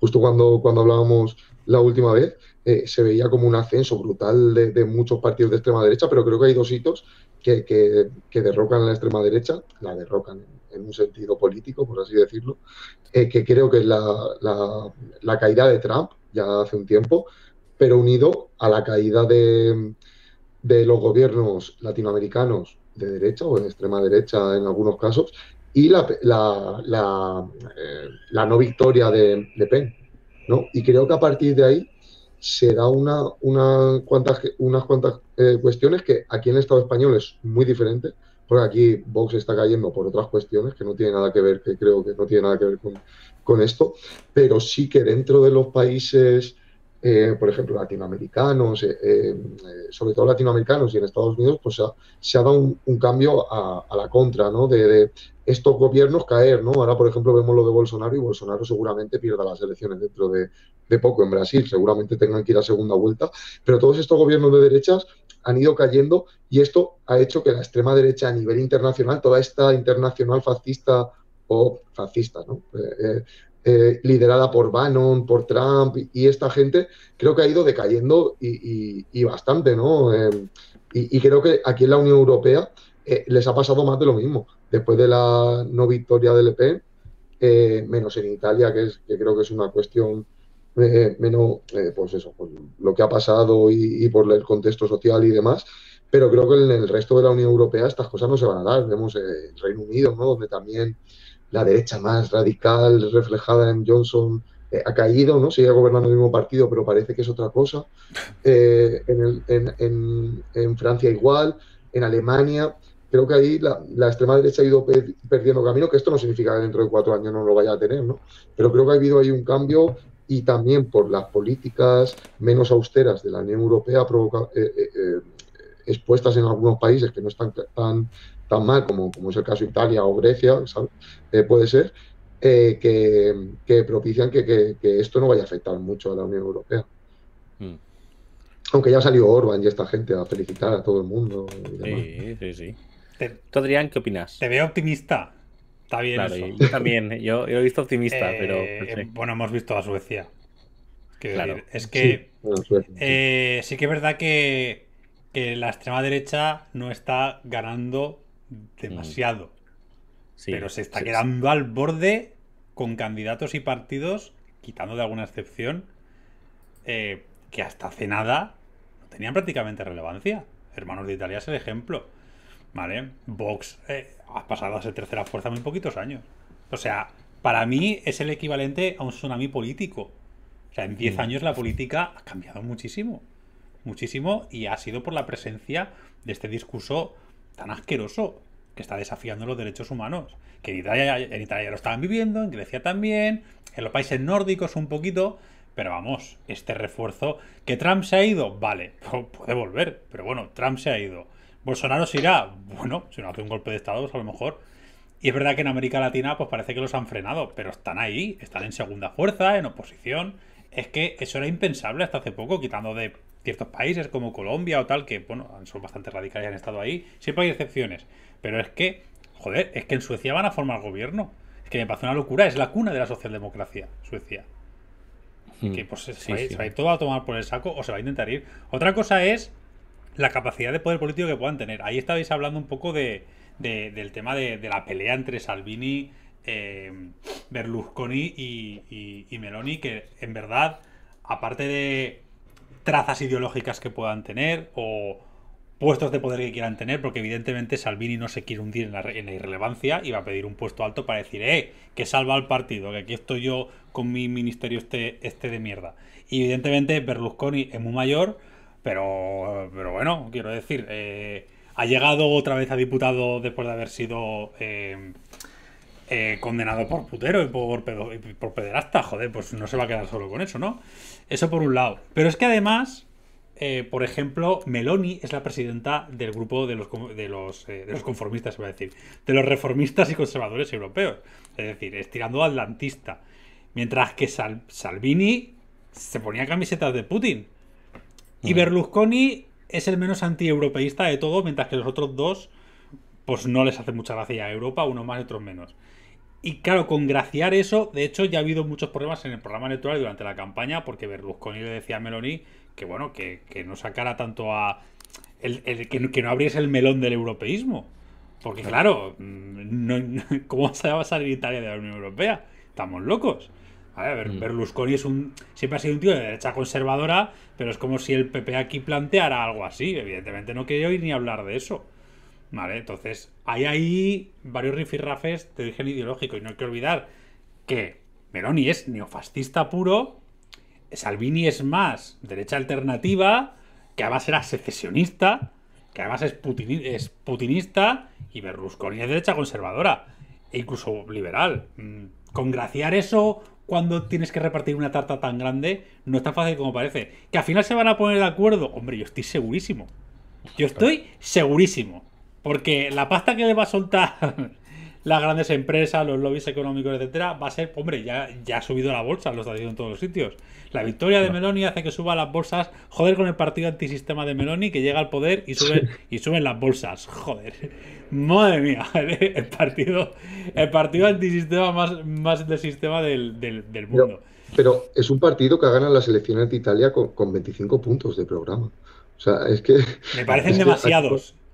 justo cuando, cuando hablábamos la última vez, eh, se veía como un ascenso brutal de, muchos partidos de extrema derecha, pero creo que hay dos hitos que, que derrocan a la extrema derecha, la derrocan en un sentido político, por así decirlo, eh, que creo que es la, caída de Trump ya hace un tiempo, pero unido a la caída de, los gobiernos latinoamericanos de derecha o de extrema derecha en algunos casos y la, la, la, eh, no victoria de, de Penn. ¿no? Y creo que a partir de ahí se da una, una cuantas, unas cuantas eh, cuestiones que aquí en el Estado español es muy diferente, porque aquí Vox está cayendo por otras cuestiones que no tiene nada que ver, que creo que no tiene nada que ver con, con esto, pero sí que dentro de los países, eh, por ejemplo, latinoamericanos, eh, eh, sobre todo latinoamericanos y en Estados Unidos, pues se ha, dado un, cambio a, la contra, ¿no? De, estos gobiernos caer, ¿no? Ahora, por ejemplo, vemos lo de Bolsonaro y Bolsonaro seguramente pierda las elecciones dentro de, de poco en Brasil, seguramente tengan que ir a segunda vuelta, pero todos estos gobiernos de derechas han ido cayendo y esto ha hecho que la extrema derecha a nivel internacional, toda esta internacional fascista o fascista, eh, eh, eh, liderada por Bannon, por Trump y esta gente, creo que ha ido decayendo y, bastante, ¿no? y, creo que aquí en la Unión Europea les ha pasado más de lo mismo. Después de la no victoria del EP, menos en Italia, que, es, que creo que es una cuestión eh, menos, eh, pues eso, lo que ha pasado y, por el contexto social y demás. Pero creo que en el resto de la Unión Europea estas cosas no se van a dar. Vemos eh, el Reino Unido, ¿no? donde también la derecha más radical reflejada en Johnson ha caído, ¿no? Sigue gobernando el mismo partido, pero parece que es otra cosa. en, en, Francia igual, en Alemania. Creo que ahí la, extrema derecha ha ido perdiendo camino, que esto no significa que dentro de cuatro años no lo vaya a tener, ¿no? Pero creo que ha habido ahí un cambio y también por las políticas menos austeras de la Unión Europea eh, eh, eh, expuestas en algunos países que no están tan, tan mal como, es el caso Italia o Grecia, puede ser, que, propician que, esto no vaya a afectar mucho a la Unión Europea. Mm. Aunque ya ha salido Orban y esta gente a felicitar a todo el mundo. Sí, sí, sí. ¿Tú, Adrián, qué opinas? Te veo optimista. Está bien Yo también, yo, he visto optimista, eh, pero... Bueno, hemos visto a Suecia. Claro. es que eh, sí, que es verdad que, la extrema derecha no está ganando demasiado. Mm. Sí, pero se está quedando al borde con candidatos y partidos, quitando de alguna excepción, eh, que hasta hace nada no tenían prácticamente relevancia. Hermanos de Italia es el ejemplo. ¿Vale? Vox has pasado a ser tercera fuerza muy poquitos años. O sea, para mí es el equivalente a un tsunami político. O sea, en 10 mm. años la política ha cambiado muchísimo. Muchísimo y ha sido por la presencia de este discurso tan asqueroso que está desafiando los derechos humanos. Que en Italia, en Italia ya lo estaban viviendo, en Grecia también, en los países nórdicos un poquito. Pero vamos, este refuerzo. ¿Que Trump se ha ido? Vale, puede volver. Pero bueno, Trump se ha ido. Bolsonaro se irá. Bueno, si no hace un golpe de Estado, pues a lo mejor. Y es verdad que en América Latina, pues parece que los han frenado, pero están ahí, están en segunda fuerza, en oposición. Es que eso era impensable hasta hace poco, quitando de ciertos países como Colombia o tal, que, bueno, son bastante radicales y han estado ahí. Siempre hay excepciones. Pero es que, joder, es que en Suecia van a formar gobierno. Es que me parece una locura, es la cuna de la socialdemocracia, Suecia. Hmm. que pues se, va, a ir todo a tomar por el saco o se va a intentar ir. Otra cosa es la capacidad de poder político que puedan tener. Ahí estabais hablando un poco de, del tema de, la pelea entre Salvini, eh, Berlusconi y, Meloni, que en verdad, aparte de trazas ideológicas que puedan tener o puestos de poder que quieran tener, porque evidentemente Salvini no se quiere hundir en la, en la irrelevancia y va a pedir un puesto alto para decir, eh, que salva al partido, que aquí estoy yo con mi ministerio este, este de mierda. Y evidentemente Berlusconi es muy mayor, pero, bueno, quiero decir, eh, ha llegado otra vez a diputado después de haber sido eh, eh, condenado por putero y por, pedo, y por pederasta. Joder, pues no se va a quedar solo con eso, ¿no? Eso por un lado. Pero es que además, por ejemplo, Meloni es la presidenta del grupo de los, conformistas, se va a decir, de los reformistas y conservadores europeos. Es decir, estirando atlantista. Mientras que Salvini se ponía camisetas de Putin. Y mm. Berlusconi es el menos antieuropeísta de todo, mientras que los otros dos, pues no les hace mucha gracia a Europa, uno más y otros menos. Y claro, con eso, de hecho ya ha habido muchos problemas en el programa electoral durante la campaña, porque Berlusconi le decía a Meloni que bueno, que, no sacara tanto a... El, que, no abriese el melón del europeísmo. Porque claro, mm, ¿cómo se va a salir Italia de la Unión Europea? Estamos locos. Mm. Berlusconi es un, siempre ha sido un tío de derecha conservadora, pero es como si el PP aquí planteara algo así. Evidentemente no quería oír ni hablar de eso. Vale, entonces hay ahí varios rifirrafes de origen ideológico y no hay que olvidar que Meloni es neofascista puro, Salvini es más derecha alternativa, que además era secesionista, que además es, es putinista y Berlusconi es derecha conservadora e incluso liberal. Mm, congraciar eso cuando tienes que repartir una tarta tan grande no es tan fácil como parece. Que al final se van a poner de acuerdo. Hombre, yo estoy segurísimo. Yo estoy segurísimo. Porque la pasta que le va a soltar las grandes empresas, los lobbies económicos, etcétera, va a ser, hombre, ya, ya ha subido la bolsa, lo está diciendo en todos los sitios. La victoria de Meloni hace que suba las bolsas, joder con el partido antisistema de Meloni que llega al poder y suben, y suben las bolsas, joder. Madre mía, el partido, el partido antisistema más, más del sistema del, mundo. Pero, es un partido que ha ganado las elecciones de Italia con, con 25 puntos de programa. O sea, es que. Me parecen demasiados.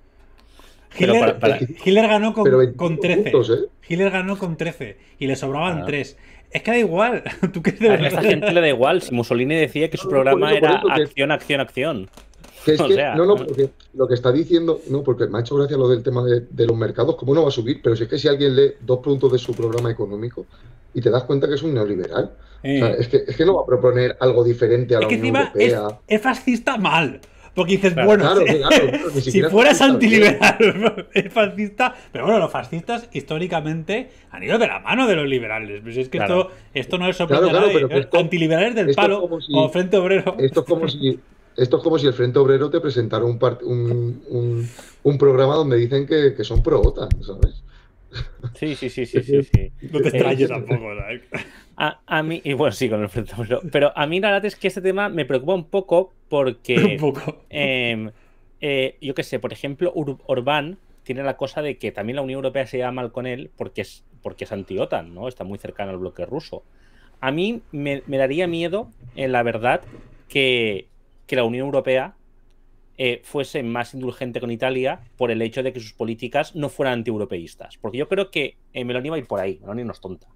Hiller ganó con, con 13. ¿eh? ganó con 13 y le sobraban 3. Ah. Es que da igual. a esta gente le da igual. Si Mussolini decía que su programa era acción, acción, acción. no, no, porque lo que está diciendo, no, porque me ha hecho gracia lo del tema de, los mercados, como uno va a subir, pero si es que si alguien lee dos puntos de su programa económico y te das cuenta que es un neoliberal, es, que, es, no va a proponer algo diferente a la Unión Europea. es fascista mal. Porque dices, bueno, claro, si, fueras antiliberal, es fascista. Pero bueno, los fascistas históricamente han ido de la mano de los liberales. si pues es que esto, esto no es sorprendente. antiliberales del palo o frente obrero. Esto es como si. Esto como si el Frente Obrero te presentara un, un, un, programa donde dicen que, que son pro-OTAN, ¿sabes? Sí, sí, sí, sí, sí, sí. No te extrañes tampoco, ¿sabes? A, mí, y bueno, sí, con el frente, pero, a mí la verdad es que este tema me preocupa un poco porque. Em, eh, yo qué sé, por ejemplo, Orbán tiene la cosa de que también la Unión Europea se lleva mal con él porque es, porque es anti-OTAN, ¿no? Está muy cercano al bloque ruso. A mí me, daría miedo, en eh, la verdad, que, que, la Unión Europea eh, fuese más indulgente con Italia por el hecho de que sus políticas no fueran antieuropeístas. Porque yo creo que Meloni va a ir por ahí, Meloni no es tonta.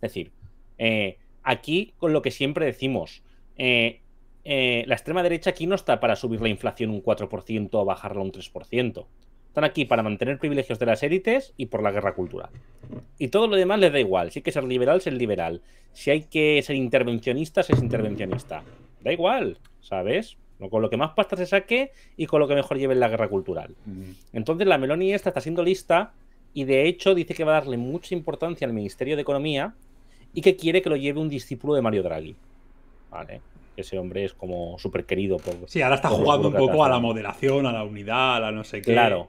Es decir, eh, aquí, con lo que siempre decimos, eh, eh, la extrema derecha aquí no está para subir la inflación un 4% o bajarla un 3%. Están aquí para mantener privilegios de las élites y por la guerra cultural. Y todo lo demás les da igual. Si hay que ser liberal, ser liberal. Si hay que ser intervencionista, es intervencionista. Da igual, ¿sabes? Con lo que más pasta se saque y con lo que mejor lleven la guerra cultural. Entonces la Meloni esta está siendo lista y de hecho dice que va a darle mucha importancia al Ministerio de Economía y que quiere que lo lleve un discípulo de Mario Draghi. Vale. Ese hombre es como súper querido por. Sí, ahora está jugando un poco a la moderación, a la unidad, a la no sé qué. Claro.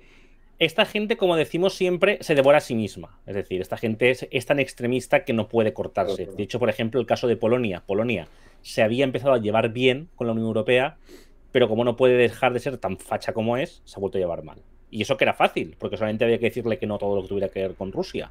Esta gente, como decimos siempre, se devora a sí misma. Es decir, esta gente es, es tan extremista que no puede cortarse. De hecho, por ejemplo, el caso de Polonia. Polonia se había empezado a llevar bien con la Unión Europea, pero como no puede dejar de ser tan facha como es, se ha vuelto a llevar mal. Y eso que era fácil, porque solamente había que decirle que no todo lo que tuviera que ver con Rusia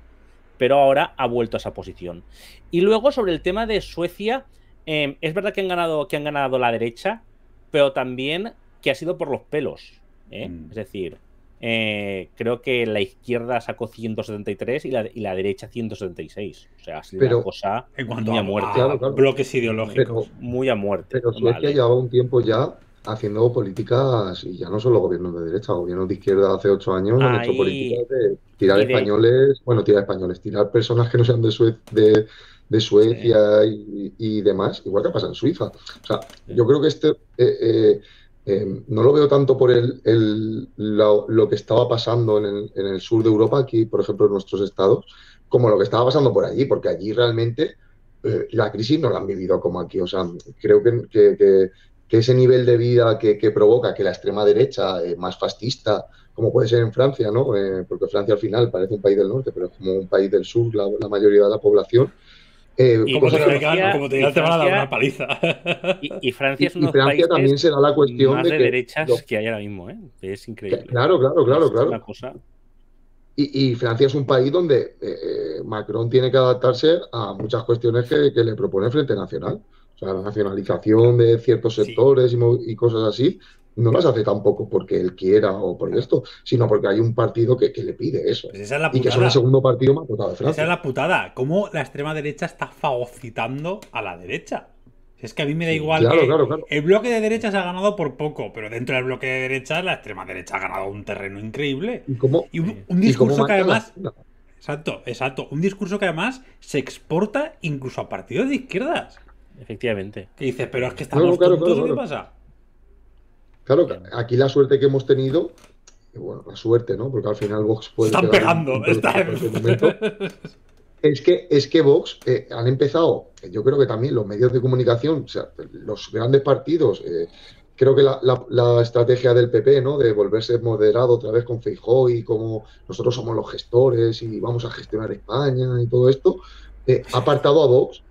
pero ahora ha vuelto a esa posición. Y luego sobre el tema de Suecia, em, es verdad que han, ganado, que han ganado la derecha, pero también que ha sido por los pelos. ¿eh? Mm. Es decir, eh, creo que la izquierda sacó 173 y la, derecha 176. O sea, ha sido una cosa muy a, muerte. Bloques ideológicos. muy a muerte. Pero Suecia un tiempo ya haciendo políticas, y ya no solo gobiernos de derecha, gobiernos de izquierda hace ocho años han hecho políticas de tirar españoles, bueno, tirar españoles, tirar personas que no sean de, Suecia y, demás, igual que pasa en Suiza. O sea, yo creo que este... Eh, eh, em, no lo veo tanto por el, lo, que estaba pasando en el, sur de Europa, aquí, por ejemplo, en nuestros estados, como lo que estaba pasando por allí, porque allí realmente eh, la crisis no la han vivido como aquí. O sea, creo que, que ese nivel de vida que, provoca que la extrema derecha más fascista, como puede ser en Francia, ¿no? Eh, porque Francia al final parece un país del norte, pero es como un país del sur la, mayoría de la población. y Francia, como te te van a una paliza. Y, Francia también será la cuestión de, que, derechas que hay ahora mismo, ¿eh? Es increíble. Claro, claro, claro, claro. y, Francia es un país donde eh, Macron tiene que adaptarse a muchas cuestiones que, que le propone el Frente Nacional. O sea, la nacionalización de ciertos sectores y, cosas así no las hace tampoco porque él quiera o por esto, sino porque hay un partido que, le pide eso. Pues y que es el segundo partido más votado de Francia. Esa es la putada. ¿Cómo la extrema derecha está fagocitando a la derecha? Es que a mí me da igual. El bloque de derechas ha ganado por poco, pero dentro del bloque de derechas la extrema derecha ha ganado un terreno increíble. Y, un, discurso que además. Exacto, exacto. Un discurso que además se exporta incluso a partidos de izquierdas. Efectivamente. ¿Qué dices? Pero es que estamos claro, pasa? Claro, aquí la suerte que hemos tenido, bueno, la suerte, ¿no? Porque al final Vox puede. Están pegando, Es que, es que Vox eh, han empezado, yo creo que también los medios de comunicación, o sea, los grandes partidos, eh, creo que la, estrategia del PP, ¿no? De volverse moderado otra vez con Feijóo y como nosotros somos los gestores y vamos a gestionar España y todo esto, ha eh, apartado a Vox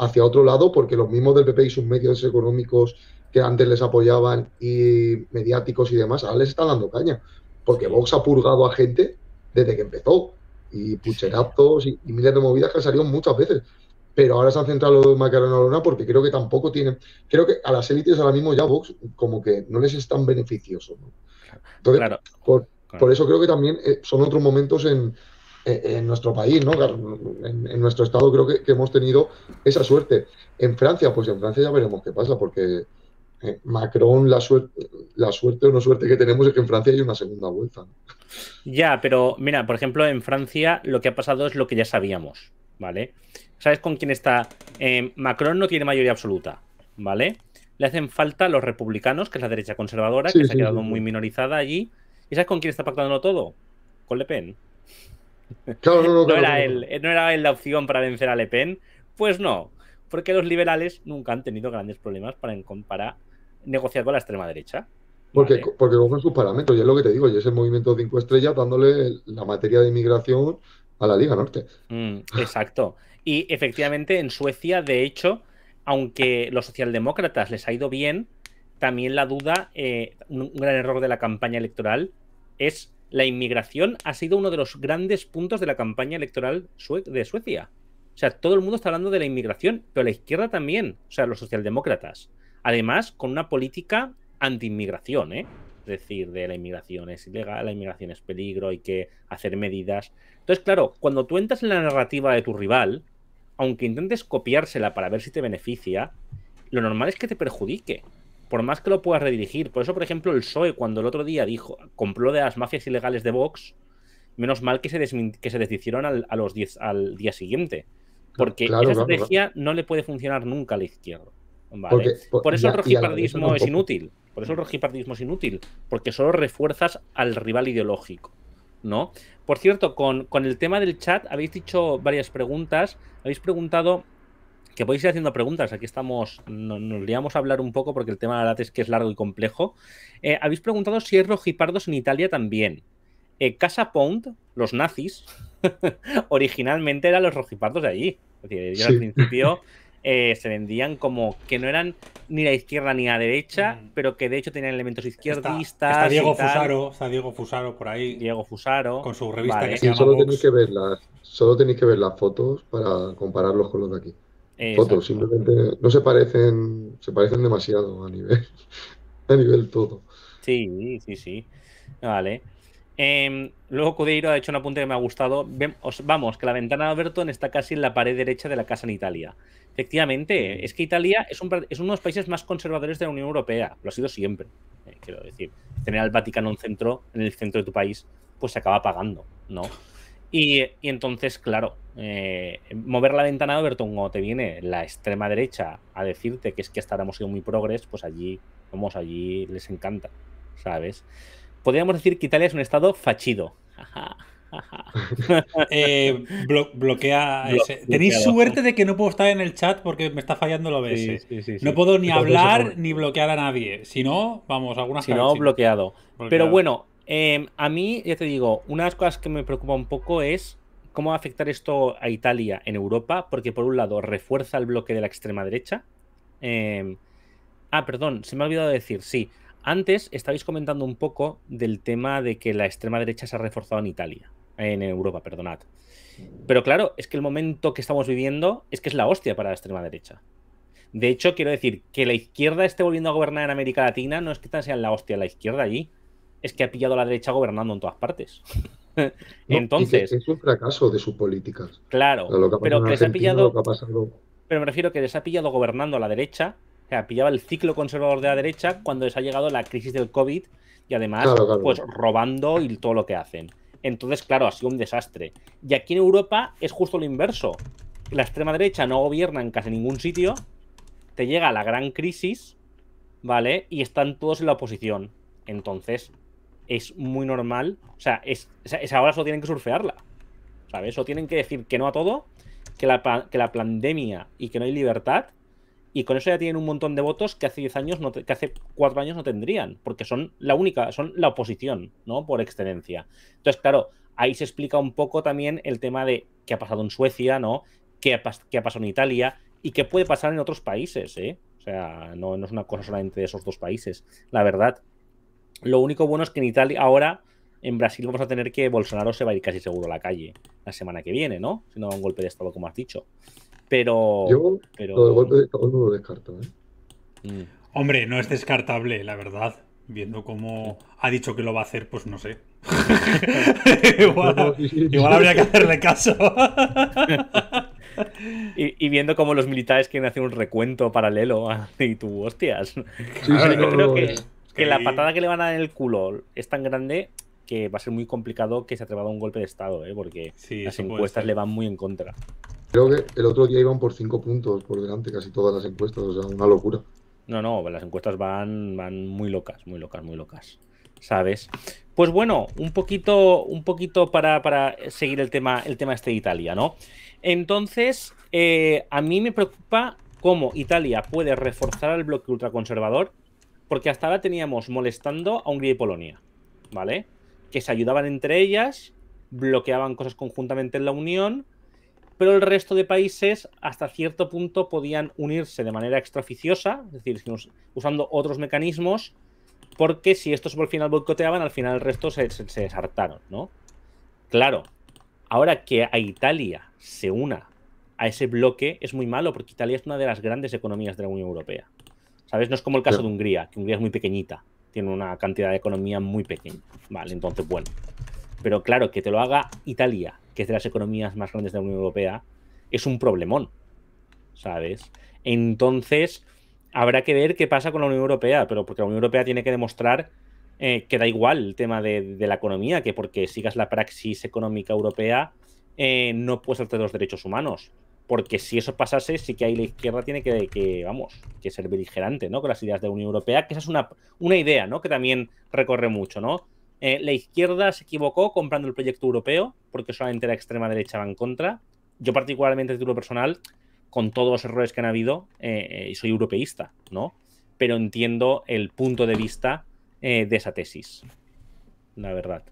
hacia otro lado porque los mismos del PP y sus medios económicos que antes les apoyaban y mediáticos y demás, ahora les está dando caña. Porque Vox ha purgado a gente desde que empezó. Y pucherazos y, miles de movidas que han salido muchas veces pero ahora se han centrado en Macarena Luna porque creo que tampoco tienen. Creo que a las élites ahora mismo ya Vox como que no les es tan beneficioso. Entonces, por, eso creo que también eh, son otros momentos en, eh, en nuestro país, ¿no? En, nuestro estado creo que, hemos tenido esa suerte. En Francia, pues en Francia ya veremos qué pasa, porque eh, Macron, la suerte, la suerte o no suerte que tenemos es que en Francia hay una segunda vuelta. Ya, pero mira, por ejemplo, en Francia lo que ha pasado es lo que ya sabíamos, ¿vale? ¿Sabes con quién está? Eh, Macron no tiene mayoría absoluta, ¿vale? Le hacen falta los republicanos, que es la derecha conservadora, que se ha quedado muy minorizada allí. ¿Y sabes con quién está pactándolo todo? Con Le Pen no, era él, la opción para vencer a Le Pen. Pues no, porque los liberales nunca han tenido grandes problemas para, negociar con la extrema derecha. Porque, porque cogen sus parámetros, y es lo que te digo, y es el movimiento cinco estrellas dándole la materia de inmigración a la Liga Norte. Mm, exacto. Y efectivamente en Suecia, de hecho, aunque los socialdemócratas les ha ido bien, también la duda, eh, un, gran error de la campaña electoral es la inmigración ha sido uno de los grandes puntos de la campaña electoral de Suecia. O sea, todo el mundo está hablando de la inmigración, pero la izquierda también, o sea, los socialdemócratas. Además, con una política anti-inmigración, ¿eh? Es decir, de la inmigración es ilegal, la inmigración es peligro, hay que hacer medidas. Entonces, claro, cuando tú entras en la narrativa de tu rival, aunque intentes copiársela para ver si te beneficia, lo normal es que te perjudique por más que lo puedas redirigir. Por eso, por ejemplo, el PSOE, cuando el otro día dijo, compró de las mafias ilegales de Vox, menos mal que se, que deshicieron al, a los al día siguiente. Porque esa estrategia no le puede funcionar nunca a la izquierda. por, eso el rojipardismo es inútil. Por eso el rojipardismo es inútil. Porque solo refuerzas al rival ideológico. ¿no? Por cierto, con, con el tema del chat habéis dicho varias preguntas. Habéis preguntado que podéis ir haciendo preguntas. Aquí estamos, nos liamos a hablar un poco porque el tema, de la verdad, es que es largo y complejo. Eh, habéis preguntado si hay rojipardos en Italia también. Eh, Casa Pound, los nazis, originalmente eran los rojipardos de allí. Es decir, al principio eh, se vendían como que no eran ni la izquierda ni la derecha, mm. pero que de hecho tenían elementos izquierdistas. Está, Diego Fusaro, está Diego Fusaro por ahí. Diego Fusaro. Con su revista que solo tenéis que ver solo tenéis que ver las fotos para compararlos con los de aquí simplemente no se parecen, se parecen demasiado a nivel, a nivel todo. Sí, sí, sí. Vale. Em, luego Cudeiro ha hecho un apunte que me ha gustado. vamos, que la ventana de Overton está casi en la pared derecha de la casa en Italia. Efectivamente, es que Italia es, es uno de los países más conservadores de la Unión Europea. Lo ha sido siempre, eh, quiero decir. Tener al Vaticano en, centro, en el centro de tu país, pues se acaba pagando, ¿no? Y, entonces, claro, eh, mover la ventana de Overton cuando te viene la extrema derecha a decirte que es que hasta ahora hemos sido muy progres, pues allí, vamos, allí les encanta, ¿sabes? Podríamos decir que Italia es un estado fachido. Eh, bloquea. Tenéis suerte de que no puedo estar en el chat porque me está fallando lo OBS. no puedo ni hablar ni bloquear a nadie. Si no, vamos, algunas Si no, bloqueado. Pero bueno, Em, a mí, ya te digo, una de las cosas que me preocupa un poco es cómo va a afectar esto a Italia en Europa, porque por un lado refuerza el bloque de la extrema derecha. Em, ah, perdón, se me ha olvidado decir, sí. Antes estabais comentando un poco del tema de que la extrema derecha se ha reforzado en Italia, en Europa, perdonad. Pero claro, es que el momento que estamos viviendo es que es la hostia para la extrema derecha. De hecho, quiero decir, que la izquierda esté volviendo a gobernar en América Latina no es que tan sea la hostia la izquierda allí es que ha pillado a la derecha gobernando en todas partes. Entonces. es un fracaso de sus políticas. Claro, pero que ha pillado. pero me refiero que les ha pillado gobernando a la derecha. O sea, pillaba el ciclo conservador de la derecha cuando les ha llegado la crisis del COVID y además, pues robando y todo lo que hacen. Entonces, claro, ha sido un desastre. Y aquí en Europa es justo lo inverso. La extrema derecha no gobierna en casi ningún sitio. Te llega la gran crisis, ¿vale? Y están todos en la oposición. Entonces, es muy normal. O sea, es, ahora solo tienen que surfearla. ¿Sabes? O tienen que decir que no a todo, que la, que la pandemia y que no hay libertad. Y con eso ya tienen un montón de votos que hace 10 años, no que hace 4 años no tendrían, porque son la única, son la oposición, ¿no? Por excelencia. Entonces, claro, ahí se explica un poco también el tema de qué ha pasado en Suecia, ¿no? Qué ha, qué ha pasado en Italia y qué puede pasar en otros países, ¿eh? O sea, no, no es una cosa solamente de esos dos países, la verdad. Lo único bueno es que en Italia, ahora en Brasil vamos a tener que Bolsonaro se va a ir casi seguro a la calle la semana que viene, ¿no? Si no da un golpe de Estado, como has dicho. Pero. Yo, no lo descarto, ¿eh? mm. Hombre, no es descartable, la verdad. Viendo cómo ha dicho que lo va a hacer, pues no sé. igual, habría que hacerle caso. y, viendo cómo los militares quieren hacer un recuento paralelo y tú, hostias. Que la patada que le van a dar en el culo es tan grande que va a ser muy complicado que se atreva a un golpe de estado, ¿eh? porque las encuestas le van muy en contra. Creo que el otro día iban por cinco puntos por delante casi todas las encuestas, o sea, una locura. No, no, las encuestas van, van muy locas, muy locas, muy locas. ¿Sabes? Pues bueno, un poquito, un poquito para, seguir el tema, el tema este de Italia, ¿no? Entonces, eh, a mí me preocupa cómo Italia puede reforzar El bloque ultraconservador porque hasta ahora teníamos molestando a Hungría y Polonia, ¿vale? Que se ayudaban entre ellas, bloqueaban cosas conjuntamente en la Unión, pero el resto de países hasta cierto punto podían unirse de manera extraoficiosa, es decir, usando otros mecanismos, porque si estos por final boicoteaban, al final el resto se, desartaron ¿no? Claro, ahora que a Italia se una a ese bloque es muy malo, porque Italia es una de las grandes economías de la Unión Europea. ¿Sabes? No es como el caso de Hungría, que Hungría es muy pequeñita, tiene una cantidad de economía muy pequeña. Vale, entonces, bueno. Pero claro, que te lo haga Italia, que es de las economías más grandes de la Unión Europea, es un problemón, ¿sabes? Entonces, habrá que ver qué pasa con la Unión Europea, pero porque la Unión Europea tiene que demostrar eh, que da igual el tema de, la economía, que porque sigas la praxis económica europea, eh, no puedes hacer los derechos humanos. Porque si eso pasase, sí que ahí la izquierda tiene que, que, vamos, que ser beligerante, Con las ideas de Unión Europea, que esa es una, una idea, Que también recorre mucho, ¿no? Eh, la izquierda se equivocó comprando el proyecto europeo, porque solamente la extrema derecha va en contra. Yo particularmente, a título personal, con todos los errores que han habido, eh, eh soy europeísta, ¿no? Pero entiendo el punto de vista eh, de esa tesis. La verdad.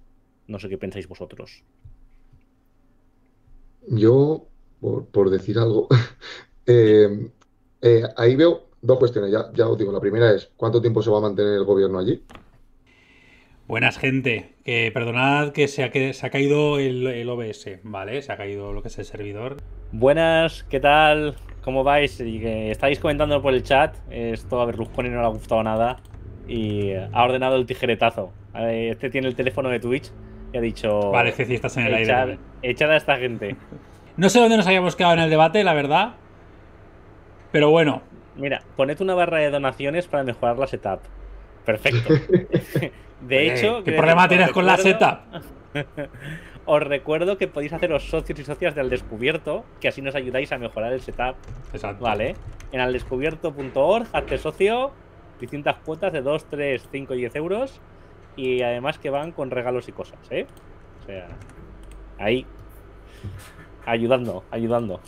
No sé qué pensáis vosotros. Yo por, decir algo. Eh, eh, ahí veo dos cuestiones, ya, ya os digo. La primera es, ¿cuánto tiempo se va a mantener el gobierno allí? Buenas, gente. Que perdonad que se ha, que se ha caído el, OBS, ¿vale? Se ha caído lo que es el servidor. Buenas, ¿qué tal? ¿Cómo vais? Estáis comentando por el chat. Esto a Berlusconi no le ha gustado nada. Y ha ordenado el tijeretazo. Este tiene el teléfono de Twitch y ha dicho. Vale, si estás en el aire. Echad a esta gente. No sé dónde nos habíamos quedado en el debate, la verdad. Pero bueno. Mira, poned una barra de donaciones para mejorar la setup. Perfecto. De hecho. ¿Qué problema tienes con la setup? os recuerdo que podéis haceros socios y socias de Aldescubierto, Descubierto, que así nos ayudáis a mejorar el setup. Exacto. Vale. En aldescubierto.org, hazte socio, distintas cuotas de 2, 3, 5, 10 euros. Y además que van con regalos y cosas, ¿eh? O sea, ahí ayudando, ayudando.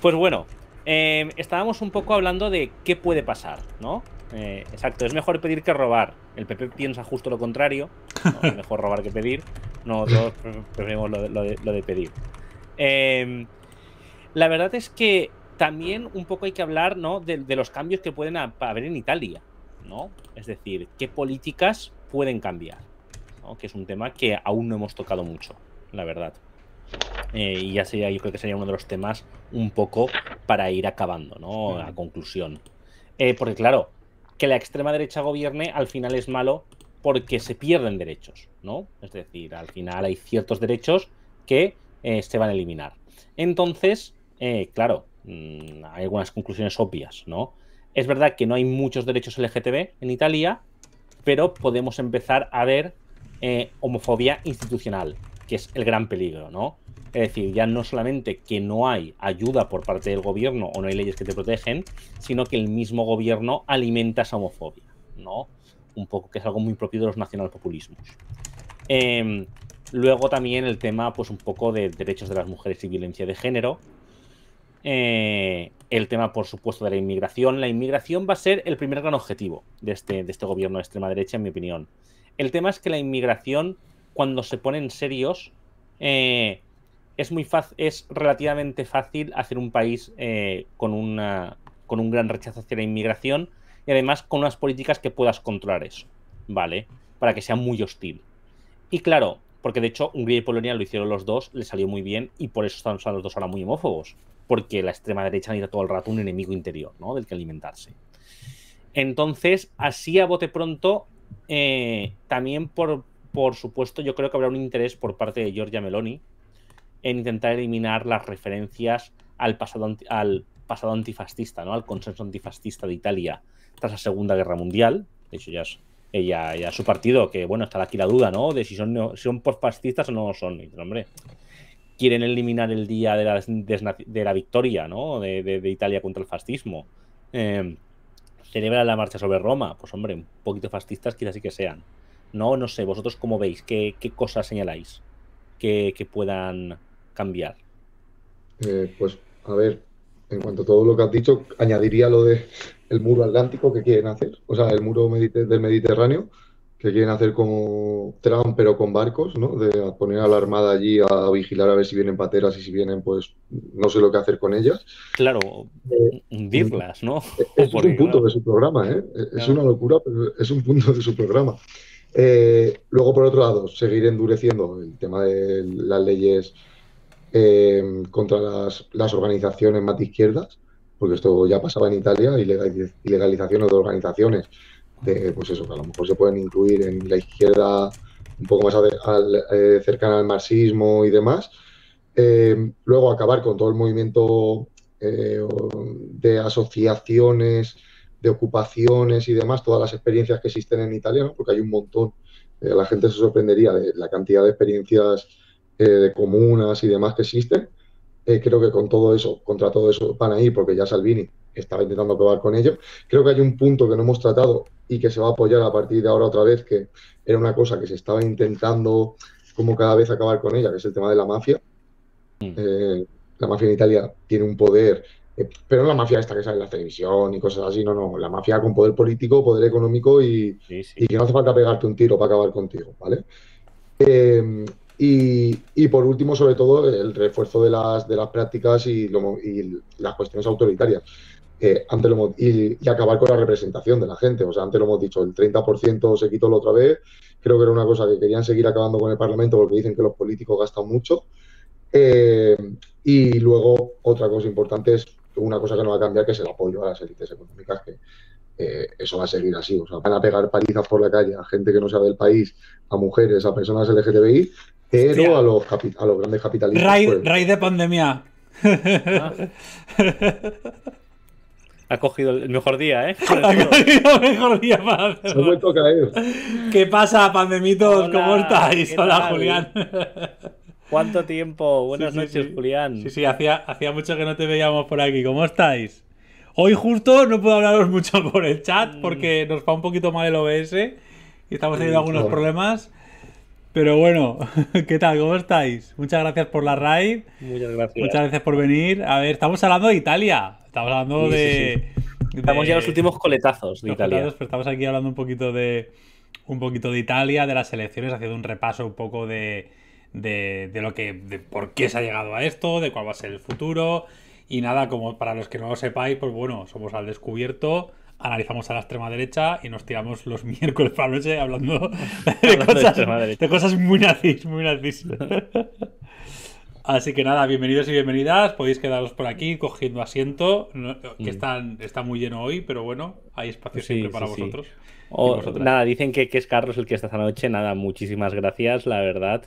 Pues bueno, em, estábamos un poco hablando de qué puede pasar, ¿no? Eh, exacto, es mejor pedir que robar. El PP piensa justo lo contrario. Es mejor robar que pedir. Nosotros preferimos lo de, pedir. Em, la verdad es que también un poco hay que hablar ¿no? de, los cambios que pueden haber en Italia. ¿no? Es decir, qué políticas pueden cambiar. Que es un tema que aún no hemos tocado mucho, la verdad. Eh, y ya sería, yo creo que sería uno de los temas un poco para ir acabando, ¿no? A conclusión. Eh, porque claro, que la extrema derecha gobierne al final es malo porque se pierden derechos, ¿no? Es decir, al final hay ciertos derechos que eh, se van a eliminar. Entonces, claro, mm, hay algunas conclusiones obvias, ¿no? Es verdad que no hay muchos derechos LGTB en Italia, pero podemos empezar a ver homofobia institucional, que es el gran peligro, ¿no? Es decir, ya no solamente que no hay ayuda por parte del gobierno o no hay leyes que te protegen, sino que el mismo gobierno alimenta esa homofobia, ¿no? Un poco que es algo muy propio de los nacionalpopulismos. Em, luego también el tema, pues un poco de derechos de las mujeres y violencia de género. Eh, el tema, por supuesto, de la inmigración. La inmigración va a ser el primer gran objetivo de este, de este gobierno de extrema derecha, en mi opinión. El tema es que la inmigración, cuando se en serios, eh, es, muy fácil, es relativamente fácil hacer un país eh, con, una, con un gran rechazo hacia la inmigración y además con unas políticas que puedas controlar eso, ¿vale? Para que sea muy hostil. Y claro, porque de hecho Hungría y Polonia lo hicieron los dos, le salió muy bien y por eso están, los dos ahora muy homófobos, porque la extrema derecha necesita todo el rato un enemigo interior, ¿no? Del que alimentarse. Entonces, así a bote pronto, eh, también por, por supuesto yo creo que habrá un interés por parte de Giorgia Meloni en intentar eliminar las referencias al pasado, al pasado antifascista, ¿no? al consenso antifascista de Italia tras la Segunda Guerra Mundial. De hecho, ya es ella, ya su partido, que bueno, está aquí la duda, ¿no? De si son, si son postfascistas o no son. hombre, quieren eliminar el día de la, victoria, ¿no? De, de, Italia contra el fascismo. Em, celebran la marcha sobre Roma. Pues hombre, un poquito fascistas quizás sí que sean. No, no sé, vosotros cómo veis, qué, cosas señaláis que, que puedan cambiar? Eh, pues, a ver, en cuanto a todo lo que has dicho, añadiría lo de el muro atlántico que quieren hacer, o sea, el muro del Mediterráneo, que quieren hacer como Trump, pero con barcos, ¿no? De poner a la Armada allí a vigilar a ver si vienen pateras y si vienen, pues no sé lo que hacer con ellas. Claro, eh, hundirlas, ¿no? Es, un punto de su programa, ¿eh? Es una locura, pero es un punto de su programa. Eh, luego, por otro lado, seguir endureciendo el tema de las leyes Em, contra las, organizaciones más de izquierdas, porque esto ya pasaba en Italia, y ilegalizaciones de organizaciones, de, pues eso, que a lo mejor se pueden incluir en la izquierda un poco más eh, cercana al marxismo y demás. Em, luego acabar con todo el movimiento eh, de asociaciones, de ocupaciones y demás, todas las experiencias que existen en Italia, porque hay un montón. Eh, la gente se sorprendería de la cantidad de experiencias eh, de comunas y demás que existen, eh, creo que con todo eso, contra todo eso van a ir, porque ya Salvini estaba intentando acabar con ello. Creo que hay un punto que no hemos tratado y que se va a apoyar a partir de ahora otra vez, que era una cosa que se estaba intentando como cada vez acabar con ella, que es el tema de la mafia. Mm. Eh, la mafia en Italia tiene un poder, pero no la mafia esta que sale en la televisión y cosas así, no, no, la mafia con poder político, poder económico y, y que no hace falta pegarte un tiro para acabar contigo, ¿vale? Eh, y, por último, sobre todo, el refuerzo de las, prácticas y, las cuestiones autoritarias. y, acabar con la representación de la gente. O sea, antes lo hemos dicho, el 30% se quitó la otra vez. Creo que era una cosa que querían seguir acabando con el Parlamento porque dicen que los políticos gastan mucho. Eh, y luego, otra cosa importante es una cosa que no va a cambiar, que es el apoyo a las élites económicas, que eh, eso va a seguir así. O sea, van a pegar palizas por la calle a gente que no sea del país, a mujeres, a personas LGTBI, pero a los, grandes capitalistas. Raíz pues, de pandemia. Ah. Ha cogido el mejor día, ¿eh? Ha cogido el mejor día para hacerlo. caer. ¿Qué pasa, pandemitos? ¿Cómo estáis? Hola, Julián. ¿Cuánto tiempo? Buenas noches, Julián. Sí, sí, hacía, hacía mucho que no te veíamos por aquí. ¿Cómo estáis? Hoy justo no puedo hablaros mucho por el chat porque mm. nos va un poquito mal el OBS y estamos teniendo mm, algunos problemas. Pero bueno, ¿qué tal? ¿Cómo estáis? Muchas gracias por la raid. Muchas gracias. Muchas gracias por venir. A ver, estamos hablando de Italia. Estamos hablando de, Estamos ya en los últimos coletazos de Italia. estamos aquí hablando un poquito de un poquito de Italia, de las elecciones, haciendo un repaso un poco de, de, de lo que, de por qué se ha llegado a esto, de cuál va a ser el futuro. Y nada, como para los que no lo sepáis, pues bueno, somos al descubierto analizamos a la extrema derecha y nos tiramos los miércoles por la noche hablando de, cosas, cosas muy nazis, muy nazis. Así que nada, bienvenidos y bienvenidas. Podéis quedaros por aquí cogiendo asiento, que mm. están, está muy lleno hoy, pero bueno, hay espacio siempre para vosotros. nada, dicen que, es Carlos el que está esta noche. Nada, muchísimas gracias, la verdad,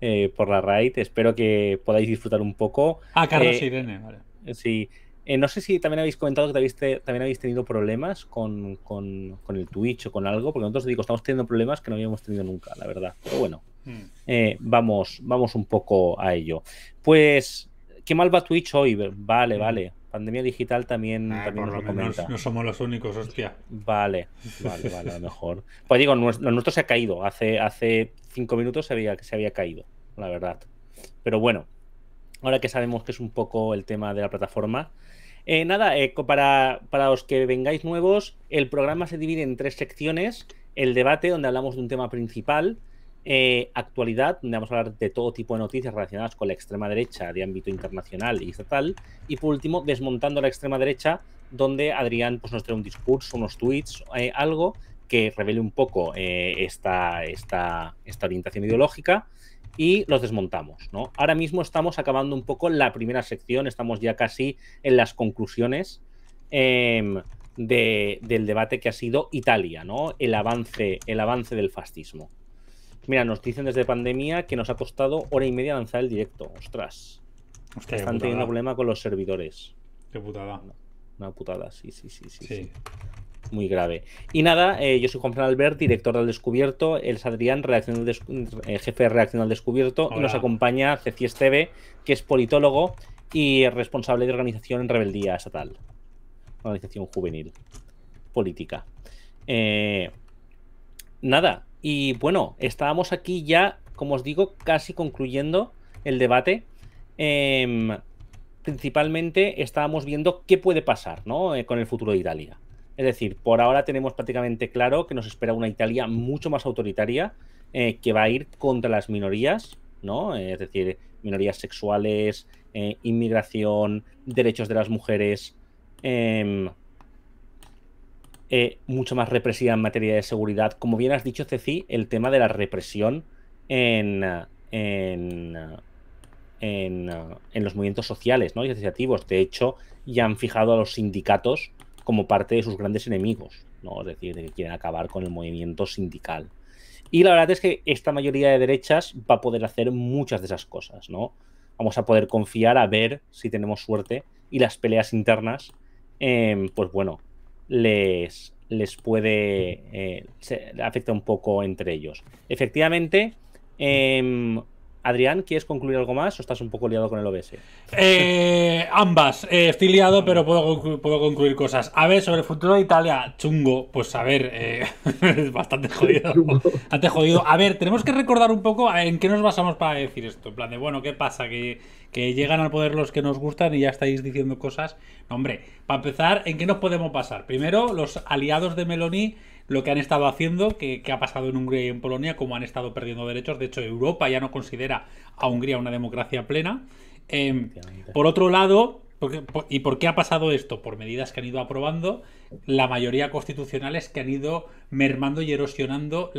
eh, por la raid. Espero que podáis disfrutar un poco. Ah, Carlos y eh, e Irene, vale. Sí. Eh, no sé si también habéis comentado que también habéis tenido problemas con, el Twitch o con algo, porque nosotros digo, estamos teniendo problemas que no habíamos tenido nunca, la verdad. Pero bueno, hmm. eh, vamos, vamos un poco a ello. Pues, ¿qué mal va Twitch hoy? Vale, hmm. vale. Pandemia digital también, lo, No somos los únicos, hostia. Vale, vale, vale, a lo mejor. Pues digo, nuestro se ha caído. Hace, hace cinco minutos se había, se había caído, la verdad. Pero bueno, ahora que sabemos que es un poco el tema de la plataforma, eh, nada, eh, para, los que vengáis nuevos, el programa se divide en tres secciones. El debate, donde hablamos de un tema principal, eh, actualidad, donde vamos a hablar de todo tipo de noticias relacionadas con la extrema derecha de ámbito internacional y estatal. Y por último, desmontando la extrema derecha, donde Adrián pues, nos trae un discurso, unos tweets, algo que revele un poco esta, esta orientación ideológica y los desmontamos. ¿no? Ahora mismo estamos acabando un poco la primera sección, estamos ya casi en las conclusiones em, del debate que ha sido Italia, ¿no? el, avance, el avance del fascismo. Mira, nos dicen desde pandemia que nos ha costado hora y media lanzar el directo. Ostras. están teniendo problema con los servidores. Qué putada. Una, putada, sí, sí. sí. sí muy grave. Y nada, eh, yo soy Juan Fernández Albert, director del Descubierto, él es Adrián, jefe de reacción al Descubierto, y nos acompaña Ceci Esteve, que es politólogo y responsable de organización en Rebeldía Estatal, organización juvenil, política. Eh, nada, y bueno, estábamos aquí ya, como os digo, casi concluyendo el debate. Em, principalmente estábamos viendo qué puede pasar ¿no? Eh, con el futuro de Italia. Es decir, por ahora tenemos prácticamente claro que nos espera una Italia mucho más autoritaria eh, que va a ir contra las minorías, ¿no? Eh, es decir, minorías sexuales, eh, inmigración, derechos de las mujeres, em, mucho más represiva en materia de seguridad. Como bien has dicho, Ceci, el tema de la represión en, en, en, en los movimientos sociales, ¿no? asociativos. De hecho, ya han fijado a los sindicatos como parte de sus grandes enemigos, ¿no? es decir, de que quieren acabar con el movimiento sindical. Y la verdad es que esta mayoría de derechas va a poder hacer muchas de esas cosas, ¿no? Vamos a poder confiar a ver si tenemos suerte y las peleas internas, em, pues bueno, les, les puede afectar eh, afecta un poco entre ellos. Efectivamente, em, Adrián, ¿quieres concluir algo más o estás un poco liado con el OBS? Eh, ambas. Eh, estoy liado, pero puedo, puedo, concluir cosas. A ver, sobre el futuro de Italia, chungo. Pues a ver, eh, es bastante jodido. jodido. A ver, tenemos que recordar un poco en qué nos basamos para decir esto. En plan de, bueno, ¿qué pasa? Que, llegan al poder los que nos gustan y ya estáis diciendo cosas. No, hombre, para empezar, ¿en qué nos podemos pasar? Primero, los aliados de Meloni lo que han estado haciendo, que, ha pasado en Hungría y en Polonia, como han estado perdiendo derechos. De hecho, Europa ya no considera a Hungría una democracia plena. Em, por otro lado, ¿y por qué ha pasado esto? Por medidas que han ido aprobando la mayoría constitucionales que han ido mermando y erosionando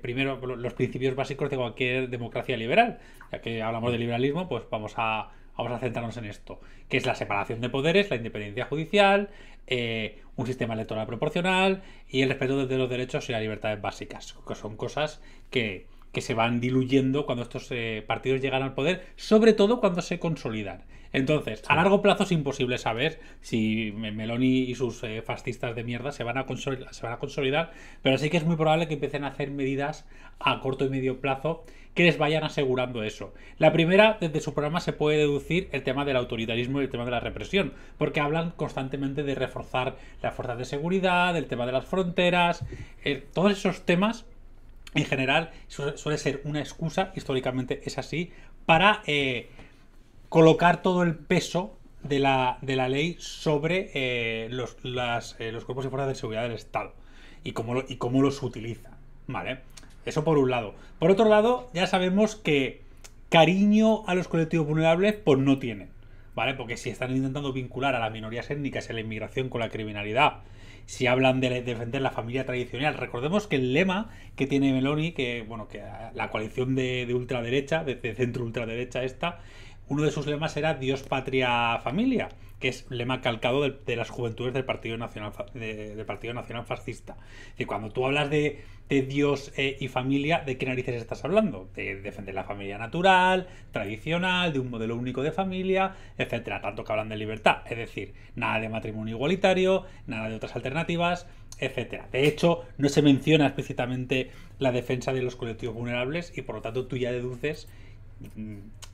primero los principios básicos de cualquier democracia liberal. Ya que hablamos de liberalismo, pues vamos a, vamos a centrarnos en esto, que es la separación de poderes, la independencia judicial, eh, un sistema electoral proporcional y el respeto de los derechos y las libertades básicas, que son cosas que, se van diluyendo cuando estos eh, partidos llegan al poder, sobre todo cuando se consolidan. Entonces, a largo plazo es imposible saber si Meloni y sus eh, fascistas de mierda se van, a se van a consolidar, pero sí que es muy probable que empiecen a hacer medidas a corto y medio plazo que les vayan asegurando eso. La primera, desde su programa se puede deducir el tema del autoritarismo y el tema de la represión, porque hablan constantemente de reforzar las fuerzas de seguridad, el tema de las fronteras, eh, todos esos temas en general suele ser una excusa, históricamente es así, para... Eh, colocar todo el peso de la, ley sobre eh, eh, los, cuerpos y fuerzas de seguridad del Estado y cómo, y cómo los utiliza. ¿Vale? Eso por un lado. Por otro lado, ya sabemos que cariño a los colectivos vulnerables, pues no tienen. ¿Vale? Porque si están intentando vincular a las minorías étnicas y la inmigración con la criminalidad, si hablan de defender la familia tradicional, recordemos que el lema que tiene Meloni, que, bueno, que la coalición de, de ultraderecha, de centro ultraderecha esta, uno de sus lemas era Dios, patria, familia, que es lema calcado de, las juventudes del Partido Nacional, del Partido Nacional Fascista. Y cuando tú hablas de, Dios eh, y familia, ¿de qué narices estás hablando? De defender la familia natural, tradicional, de un modelo único de familia, etcétera. Tanto que hablan de libertad, es decir, nada de matrimonio igualitario, nada de otras alternativas, etcétera. De hecho, no se menciona explícitamente la defensa de los colectivos vulnerables y por lo tanto tú ya deduces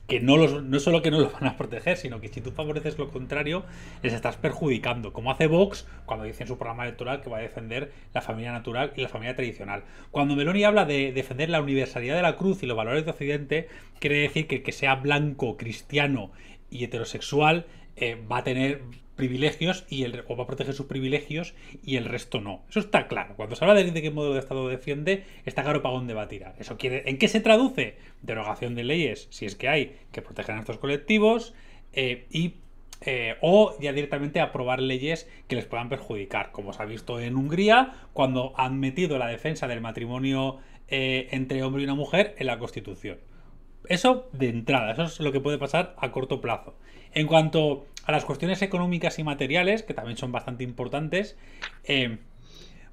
que no, los, no solo que no los van a proteger, sino que si tú favoreces lo contrario, les estás perjudicando, como hace Vox cuando dice en su programa electoral que va a defender la familia natural y la familia tradicional. Cuando Meloni habla de defender la universalidad de la cruz y los valores de Occidente, quiere decir que el que sea blanco, cristiano y heterosexual eh, va a tener privilegios y el, o va a proteger sus privilegios y el resto no. Eso está claro. Cuando se habla de, qué modelo de Estado defiende, está claro para dónde va a tirar. Eso quiere, ¿En qué se traduce? Derogación de leyes, si es que hay, que proteger a estos colectivos eh, y eh, o ya directamente aprobar leyes que les puedan perjudicar, como se ha visto en Hungría, cuando han metido la defensa del matrimonio eh, entre hombre y una mujer en la Constitución. Eso de entrada, eso es lo que puede pasar a corto plazo. En cuanto a las cuestiones económicas y materiales, que también son bastante importantes. Eh,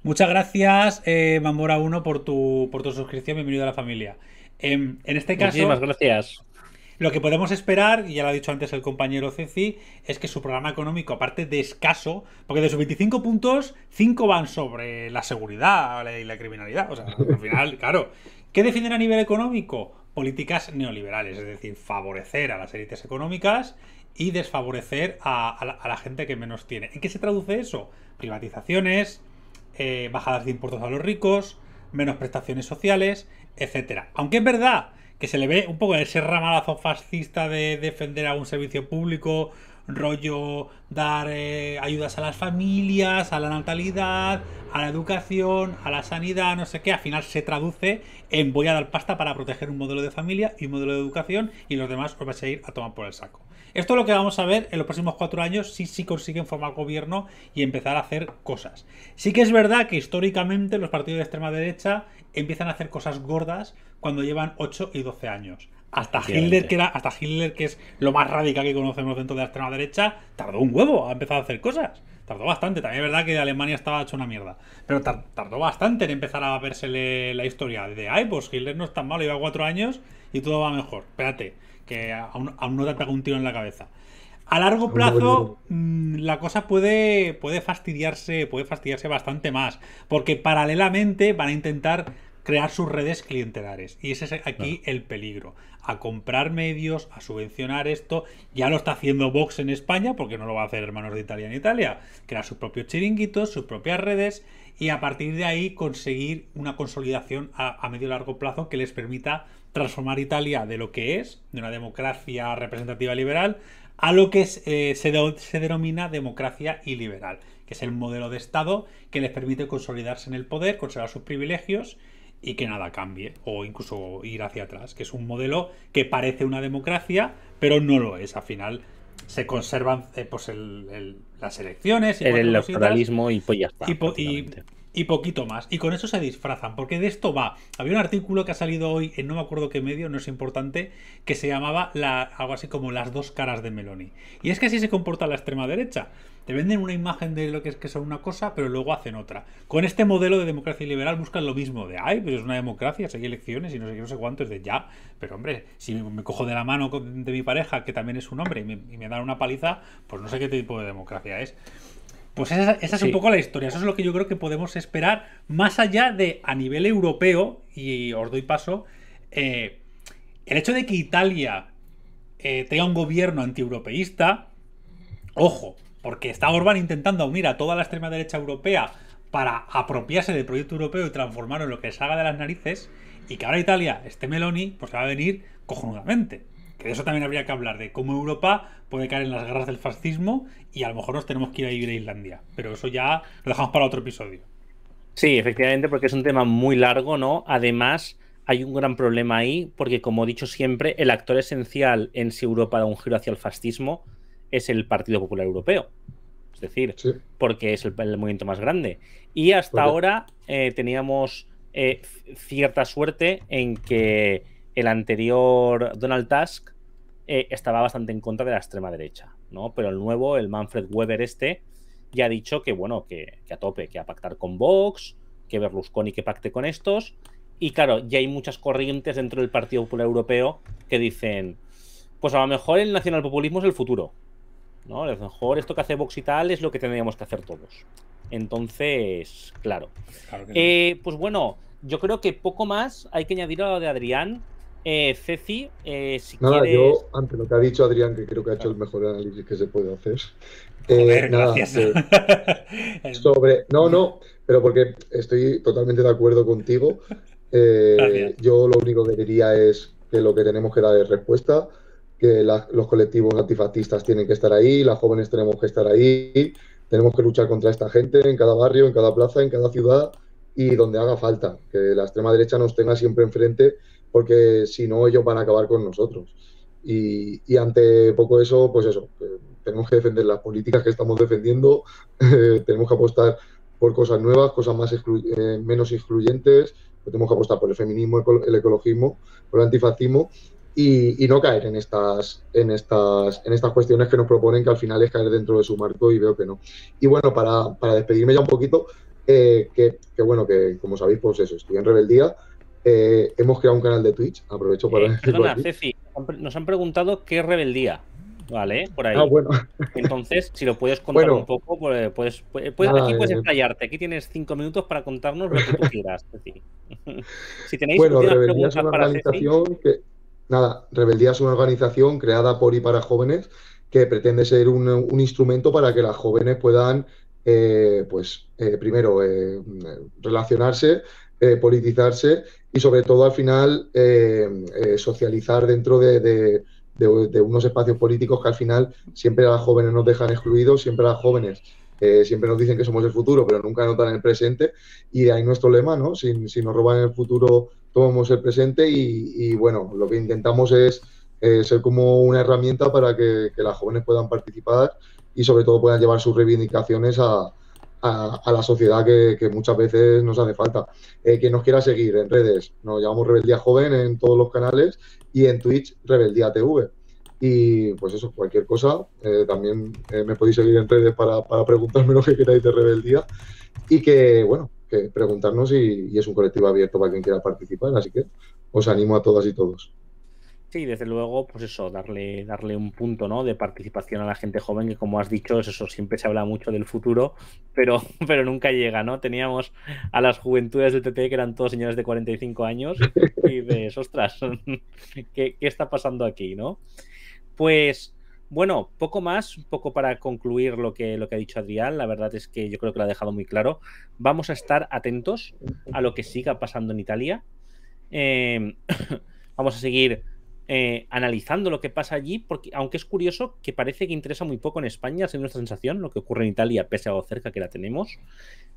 muchas gracias, eh, 1, por tu, por tu suscripción. Bienvenido a la familia. Eh, en este caso. Muchísimas gracias. Lo que podemos esperar, y ya lo ha dicho antes el compañero Ceci, es que su programa económico, aparte de escaso, porque de sus 25 puntos, 5 van sobre la seguridad y la criminalidad. O sea, al final, claro. ¿Qué defienden a nivel económico? Políticas neoliberales, es decir, favorecer a las élites económicas y desfavorecer a, la, gente que menos tiene. ¿En qué se traduce eso? Privatizaciones, eh, bajadas de impuestos a los ricos, menos prestaciones sociales, etc. Aunque es verdad que se le ve un poco ese ramalazo fascista de defender a un servicio público rollo dar eh, ayudas a las familias, a la natalidad, a la educación, a la sanidad, no sé qué, al final se traduce en voy a dar pasta para proteger un modelo de familia y un modelo de educación y los demás os vais a ir a tomar por el saco. Esto es lo que vamos a ver en los próximos cuatro años si, sí consiguen formar gobierno y empezar a hacer cosas. Sí que es verdad que históricamente los partidos de extrema derecha empiezan a hacer cosas gordas cuando llevan 8 y 12 años. Hasta Hitler, que era, hasta Hitler, que es lo más radical que conocemos dentro de la extrema derecha, tardó un huevo ha empezado a hacer cosas. Tardó bastante. También es verdad que Alemania estaba hecho una mierda. Pero tardó bastante en empezar a versele la historia. De, ay, pues Hitler no es tan malo, lleva cuatro años y todo va mejor. Espérate, que aún, no te ataca un tiro en la cabeza. A largo plazo, mm, la cosa puede, puede fastidiarse, puede fastidiarse bastante más. Porque paralelamente van a intentar crear sus redes clientelares. Y ese es aquí el peligro a comprar medios, a subvencionar esto. Ya lo está haciendo Vox en España, porque no lo va a hacer Hermanos de Italia en Italia. Crear sus propios chiringuitos, sus propias redes y a partir de ahí conseguir una consolidación a, medio y largo plazo que les permita transformar Italia de lo que es, de una democracia representativa liberal, a lo que eh, se, denomina democracia iliberal, que es el modelo de Estado que les permite consolidarse en el poder, conservar sus privilegios y que nada cambie, o incluso ir hacia atrás, que es un modelo que parece una democracia, pero no lo es. Al final se conservan eh, pues las elecciones. Y el electoralismo y pues ya está y poquito más. Y con eso se disfrazan, porque de esto va. Había un artículo que ha salido hoy en no me acuerdo qué medio, no es importante, que se llamaba la, algo así como las dos caras de Meloni. Y es que así se comporta la extrema derecha. Te venden una imagen de lo que es que son una cosa, pero luego hacen otra. Con este modelo de democracia liberal buscan lo mismo, de, ay, pero pues es una democracia, si hay elecciones y no sé qué, no sé cuánto, es de ya. Pero hombre, si me cojo de la mano de mi pareja, que también es un hombre, y me, y me dan una paliza, pues no sé qué tipo de democracia es. Pues esa, es un poco la historia, eso es lo que yo creo que podemos esperar más allá de a nivel europeo, y os doy paso, eh, el hecho de que Italia eh, tenga un gobierno antieuropeísta, ojo, porque está Orbán intentando unir a toda la extrema derecha europea para apropiarse del proyecto europeo y transformarlo en lo que salga de las narices, y que ahora Italia, este Meloni, pues va a venir cojonudamente que de eso también habría que hablar, de cómo Europa puede caer en las garras del fascismo y a lo mejor nos tenemos que ir a vivir a Islandia. Pero eso ya lo dejamos para otro episodio. Sí, efectivamente, porque es un tema muy largo, ¿no? Además, hay un gran problema ahí, porque como he dicho siempre, el actor esencial en si Europa da un giro hacia el fascismo es el Partido Popular Europeo. Es decir, porque es el, movimiento más grande. Y hasta ahora eh, teníamos eh, cierta suerte en que el anterior Donald Tusk eh, estaba bastante en contra de la extrema derecha, ¿no? Pero el nuevo, el Manfred Weber este, ya ha dicho que, bueno, que, a tope, que a pactar con Vox, que Berlusconi que pacte con estos. Y claro, ya hay muchas corrientes dentro del Partido Popular Europeo que dicen, pues a lo mejor el nacionalpopulismo es el futuro, ¿no? A lo mejor esto que hace Vox y tal es lo que tendríamos que hacer todos. Entonces, claro. Eh, pues bueno, yo creo que poco más hay que añadir a lo de Adrián, eh, Ceci, eh, si nada, yo, ante lo que ha dicho Adrián, que creo que ha hecho el mejor análisis que se puede hacer. Eh, nada, eh, sobre. No, no, pero porque estoy totalmente de acuerdo contigo. yo lo único que diría es que lo que tenemos que dar es respuesta, que los colectivos antifascistas tienen que estar ahí, las jóvenes tenemos que estar ahí, tenemos que luchar contra esta gente en cada barrio, en cada plaza, en cada ciudad y donde haga falta, que la extrema derecha nos tenga siempre enfrente porque si no ellos van a acabar con nosotros. Y, ante poco eso, pues eso, eh, tenemos que defender las políticas que estamos defendiendo, eh, tenemos que apostar por cosas nuevas, cosas más eh, menos excluyentes, tenemos que apostar por el feminismo, el, ecologismo, por el antifascismo y, no caer en estas, en, estas, en estas cuestiones que nos proponen, que al final es caer dentro de su marco y veo que no. Y bueno, para, despedirme ya un poquito, que, que bueno, que como sabéis, pues eso, estoy en rebeldía. Eh, hemos creado un canal de Twitch. Aprovecho para. Eh, perdona, Ceci, nos han preguntado qué es rebeldía. Vale, por ahí. Ah, bueno. Entonces, si lo puedes contar un poco, pues, puedes, aquí puedes eh. explayarte. aquí tienes cinco minutos para contarnos lo que tú quieras. Ceci. si tenéis bueno, Rebeldía es una para Nada, Rebeldía es una organización creada por y para jóvenes que pretende ser un, un instrumento para que las jóvenes puedan, pues, primero, relacionarse, politizarse y sobre todo al final eh, eh, socializar dentro de, de, de, unos espacios políticos que al final siempre a las jóvenes nos dejan excluidos, siempre a las jóvenes eh, siempre nos dicen que somos el futuro, pero nunca notan el presente y ahí nuestro lema, ¿no? Si, nos roban el futuro, tomamos el presente y, bueno, lo que intentamos es ser como una herramienta para que, que las jóvenes puedan participar y sobre todo puedan llevar sus reivindicaciones a, a, la sociedad que, muchas veces nos hace falta. Eh, que nos quiera seguir en redes, nos llamamos Rebeldía Joven en todos los canales y en Twitch Rebeldía TV. Y pues eso, cualquier cosa, eh, también eh, me podéis seguir en redes para, preguntarme lo que queráis de Rebeldía. Y que, bueno, que preguntarnos y es un colectivo abierto para quien quiera participar. Así que os animo a todas y todos. Sí, desde luego, pues eso, darle, darle un punto ¿no? de participación a la gente joven, que como has dicho, eso, siempre se habla mucho del futuro, pero, pero nunca llega, ¿no? Teníamos a las juventudes del TT e que eran todos señores de 45 años, y dices, ostras, ¿qué, ¿qué, está pasando aquí, no? Pues, bueno, poco más, poco para concluir lo que, lo que ha dicho Adrián, la verdad es que yo creo que lo ha dejado muy claro. Vamos a estar atentos a lo que siga pasando en Italia. Em, vamos a seguir eh, analizando lo que pasa allí, porque aunque es curioso que parece que interesa muy poco en España, es nuestra sensación, lo que ocurre en Italia, pese a lo cerca que la tenemos,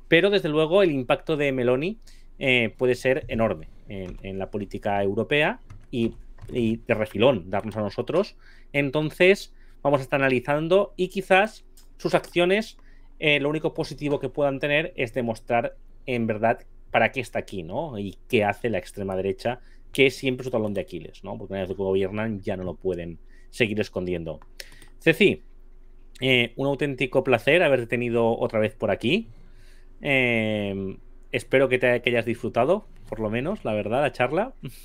pero desde luego el impacto de Meloni eh, puede ser enorme en, la política europea y, de refilón darnos a nosotros. Entonces, vamos a estar analizando y quizás sus acciones eh, lo único positivo que puedan tener es demostrar en verdad para qué está aquí, ¿no? Y qué hace la extrema derecha que es siempre su talón de Aquiles, ¿no? Porque una vez que gobiernan ya no lo pueden seguir escondiendo. Ceci, eh, un auténtico placer haberte tenido otra vez por aquí. Em, espero que, te, hayas disfrutado, por lo menos, la verdad, la charla.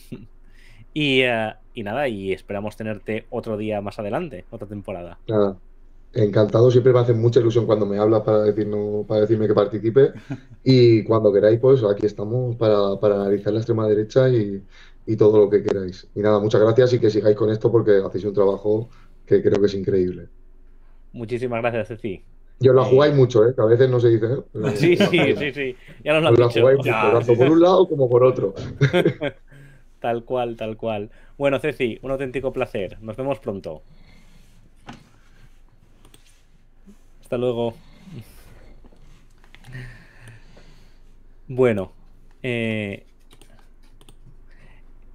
Eh, y, nada, y esperamos tenerte otro día más adelante, otra temporada. Nada. Encantado, siempre me hace mucha ilusión cuando me hablas para, decirme que participe. Y cuando queráis, pues aquí estamos para analizar la extrema derecha y, y todo lo que queráis. Y nada, muchas gracias y que sigáis con esto porque hacéis un trabajo que creo que es increíble. Muchísimas gracias, Ceci. Y os la eh, jugáis mucho, ¿eh? que a veces no se dice. ¿eh? sí, sí, sí, sí, Ya os la jugáis tanto por un lado como por otro. tal cual, tal cual. Bueno, Ceci, un auténtico placer. Nos vemos pronto. Hasta luego. Bueno, eh,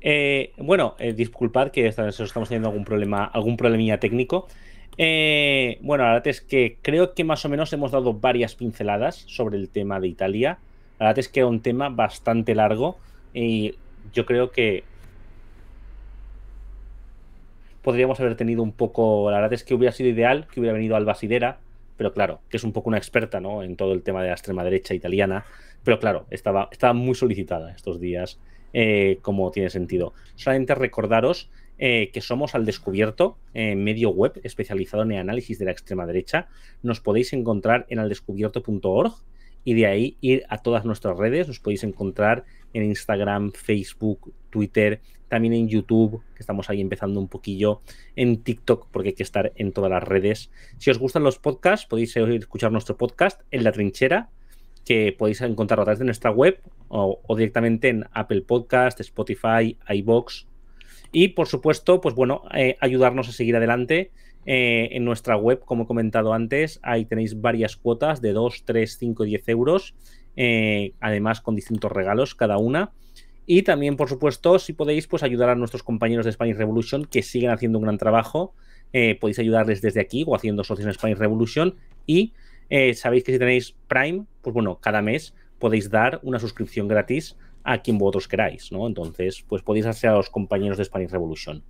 eh, bueno, eh, disculpad que estamos teniendo algún problema, algún problemilla técnico. Eh, bueno, la verdad es que creo que más o menos hemos dado varias pinceladas sobre el tema de Italia. La verdad es que era un tema bastante largo y yo creo que podríamos haber tenido un poco, la verdad es que hubiera sido ideal que hubiera venido Alba Sidera, pero claro, que es un poco una experta en todo el tema de la extrema derecha italiana, pero claro, estaba, estaba muy solicitada estos días eh, como tiene sentido. Solamente recordaros eh, que somos al descubierto, eh, medio web especializado en el análisis de la extrema derecha. Nos podéis encontrar en aldescubierto.org y de ahí ir a todas nuestras redes. Nos podéis encontrar en Instagram, Facebook, Twitter, también en YouTube, que estamos ahí empezando un poquillo, en TikTok, porque hay que estar en todas las redes. Si os gustan los podcasts, podéis escuchar nuestro podcast en la trinchera que podéis encontrar a través de nuestra web o, directamente en Apple Podcast, Spotify, iBox. Y por supuesto, pues bueno, eh, ayudarnos a seguir adelante eh, en nuestra web, como he comentado antes, ahí tenéis varias cuotas de 2, 3, 5 y 10 euros, eh, además con distintos regalos cada una. Y también, por supuesto, si podéis, pues ayudar a nuestros compañeros de Spanish Revolution que siguen haciendo un gran trabajo. podéis ayudarles desde aquí o haciendo socios en Spanish Revolution. Y eh, sabéis que si tenéis Prime, pues bueno, cada mes podéis dar una suscripción gratis a quien vosotros queráis, ¿no? Entonces, pues podéis hacer a los compañeros de Spanish Revolution.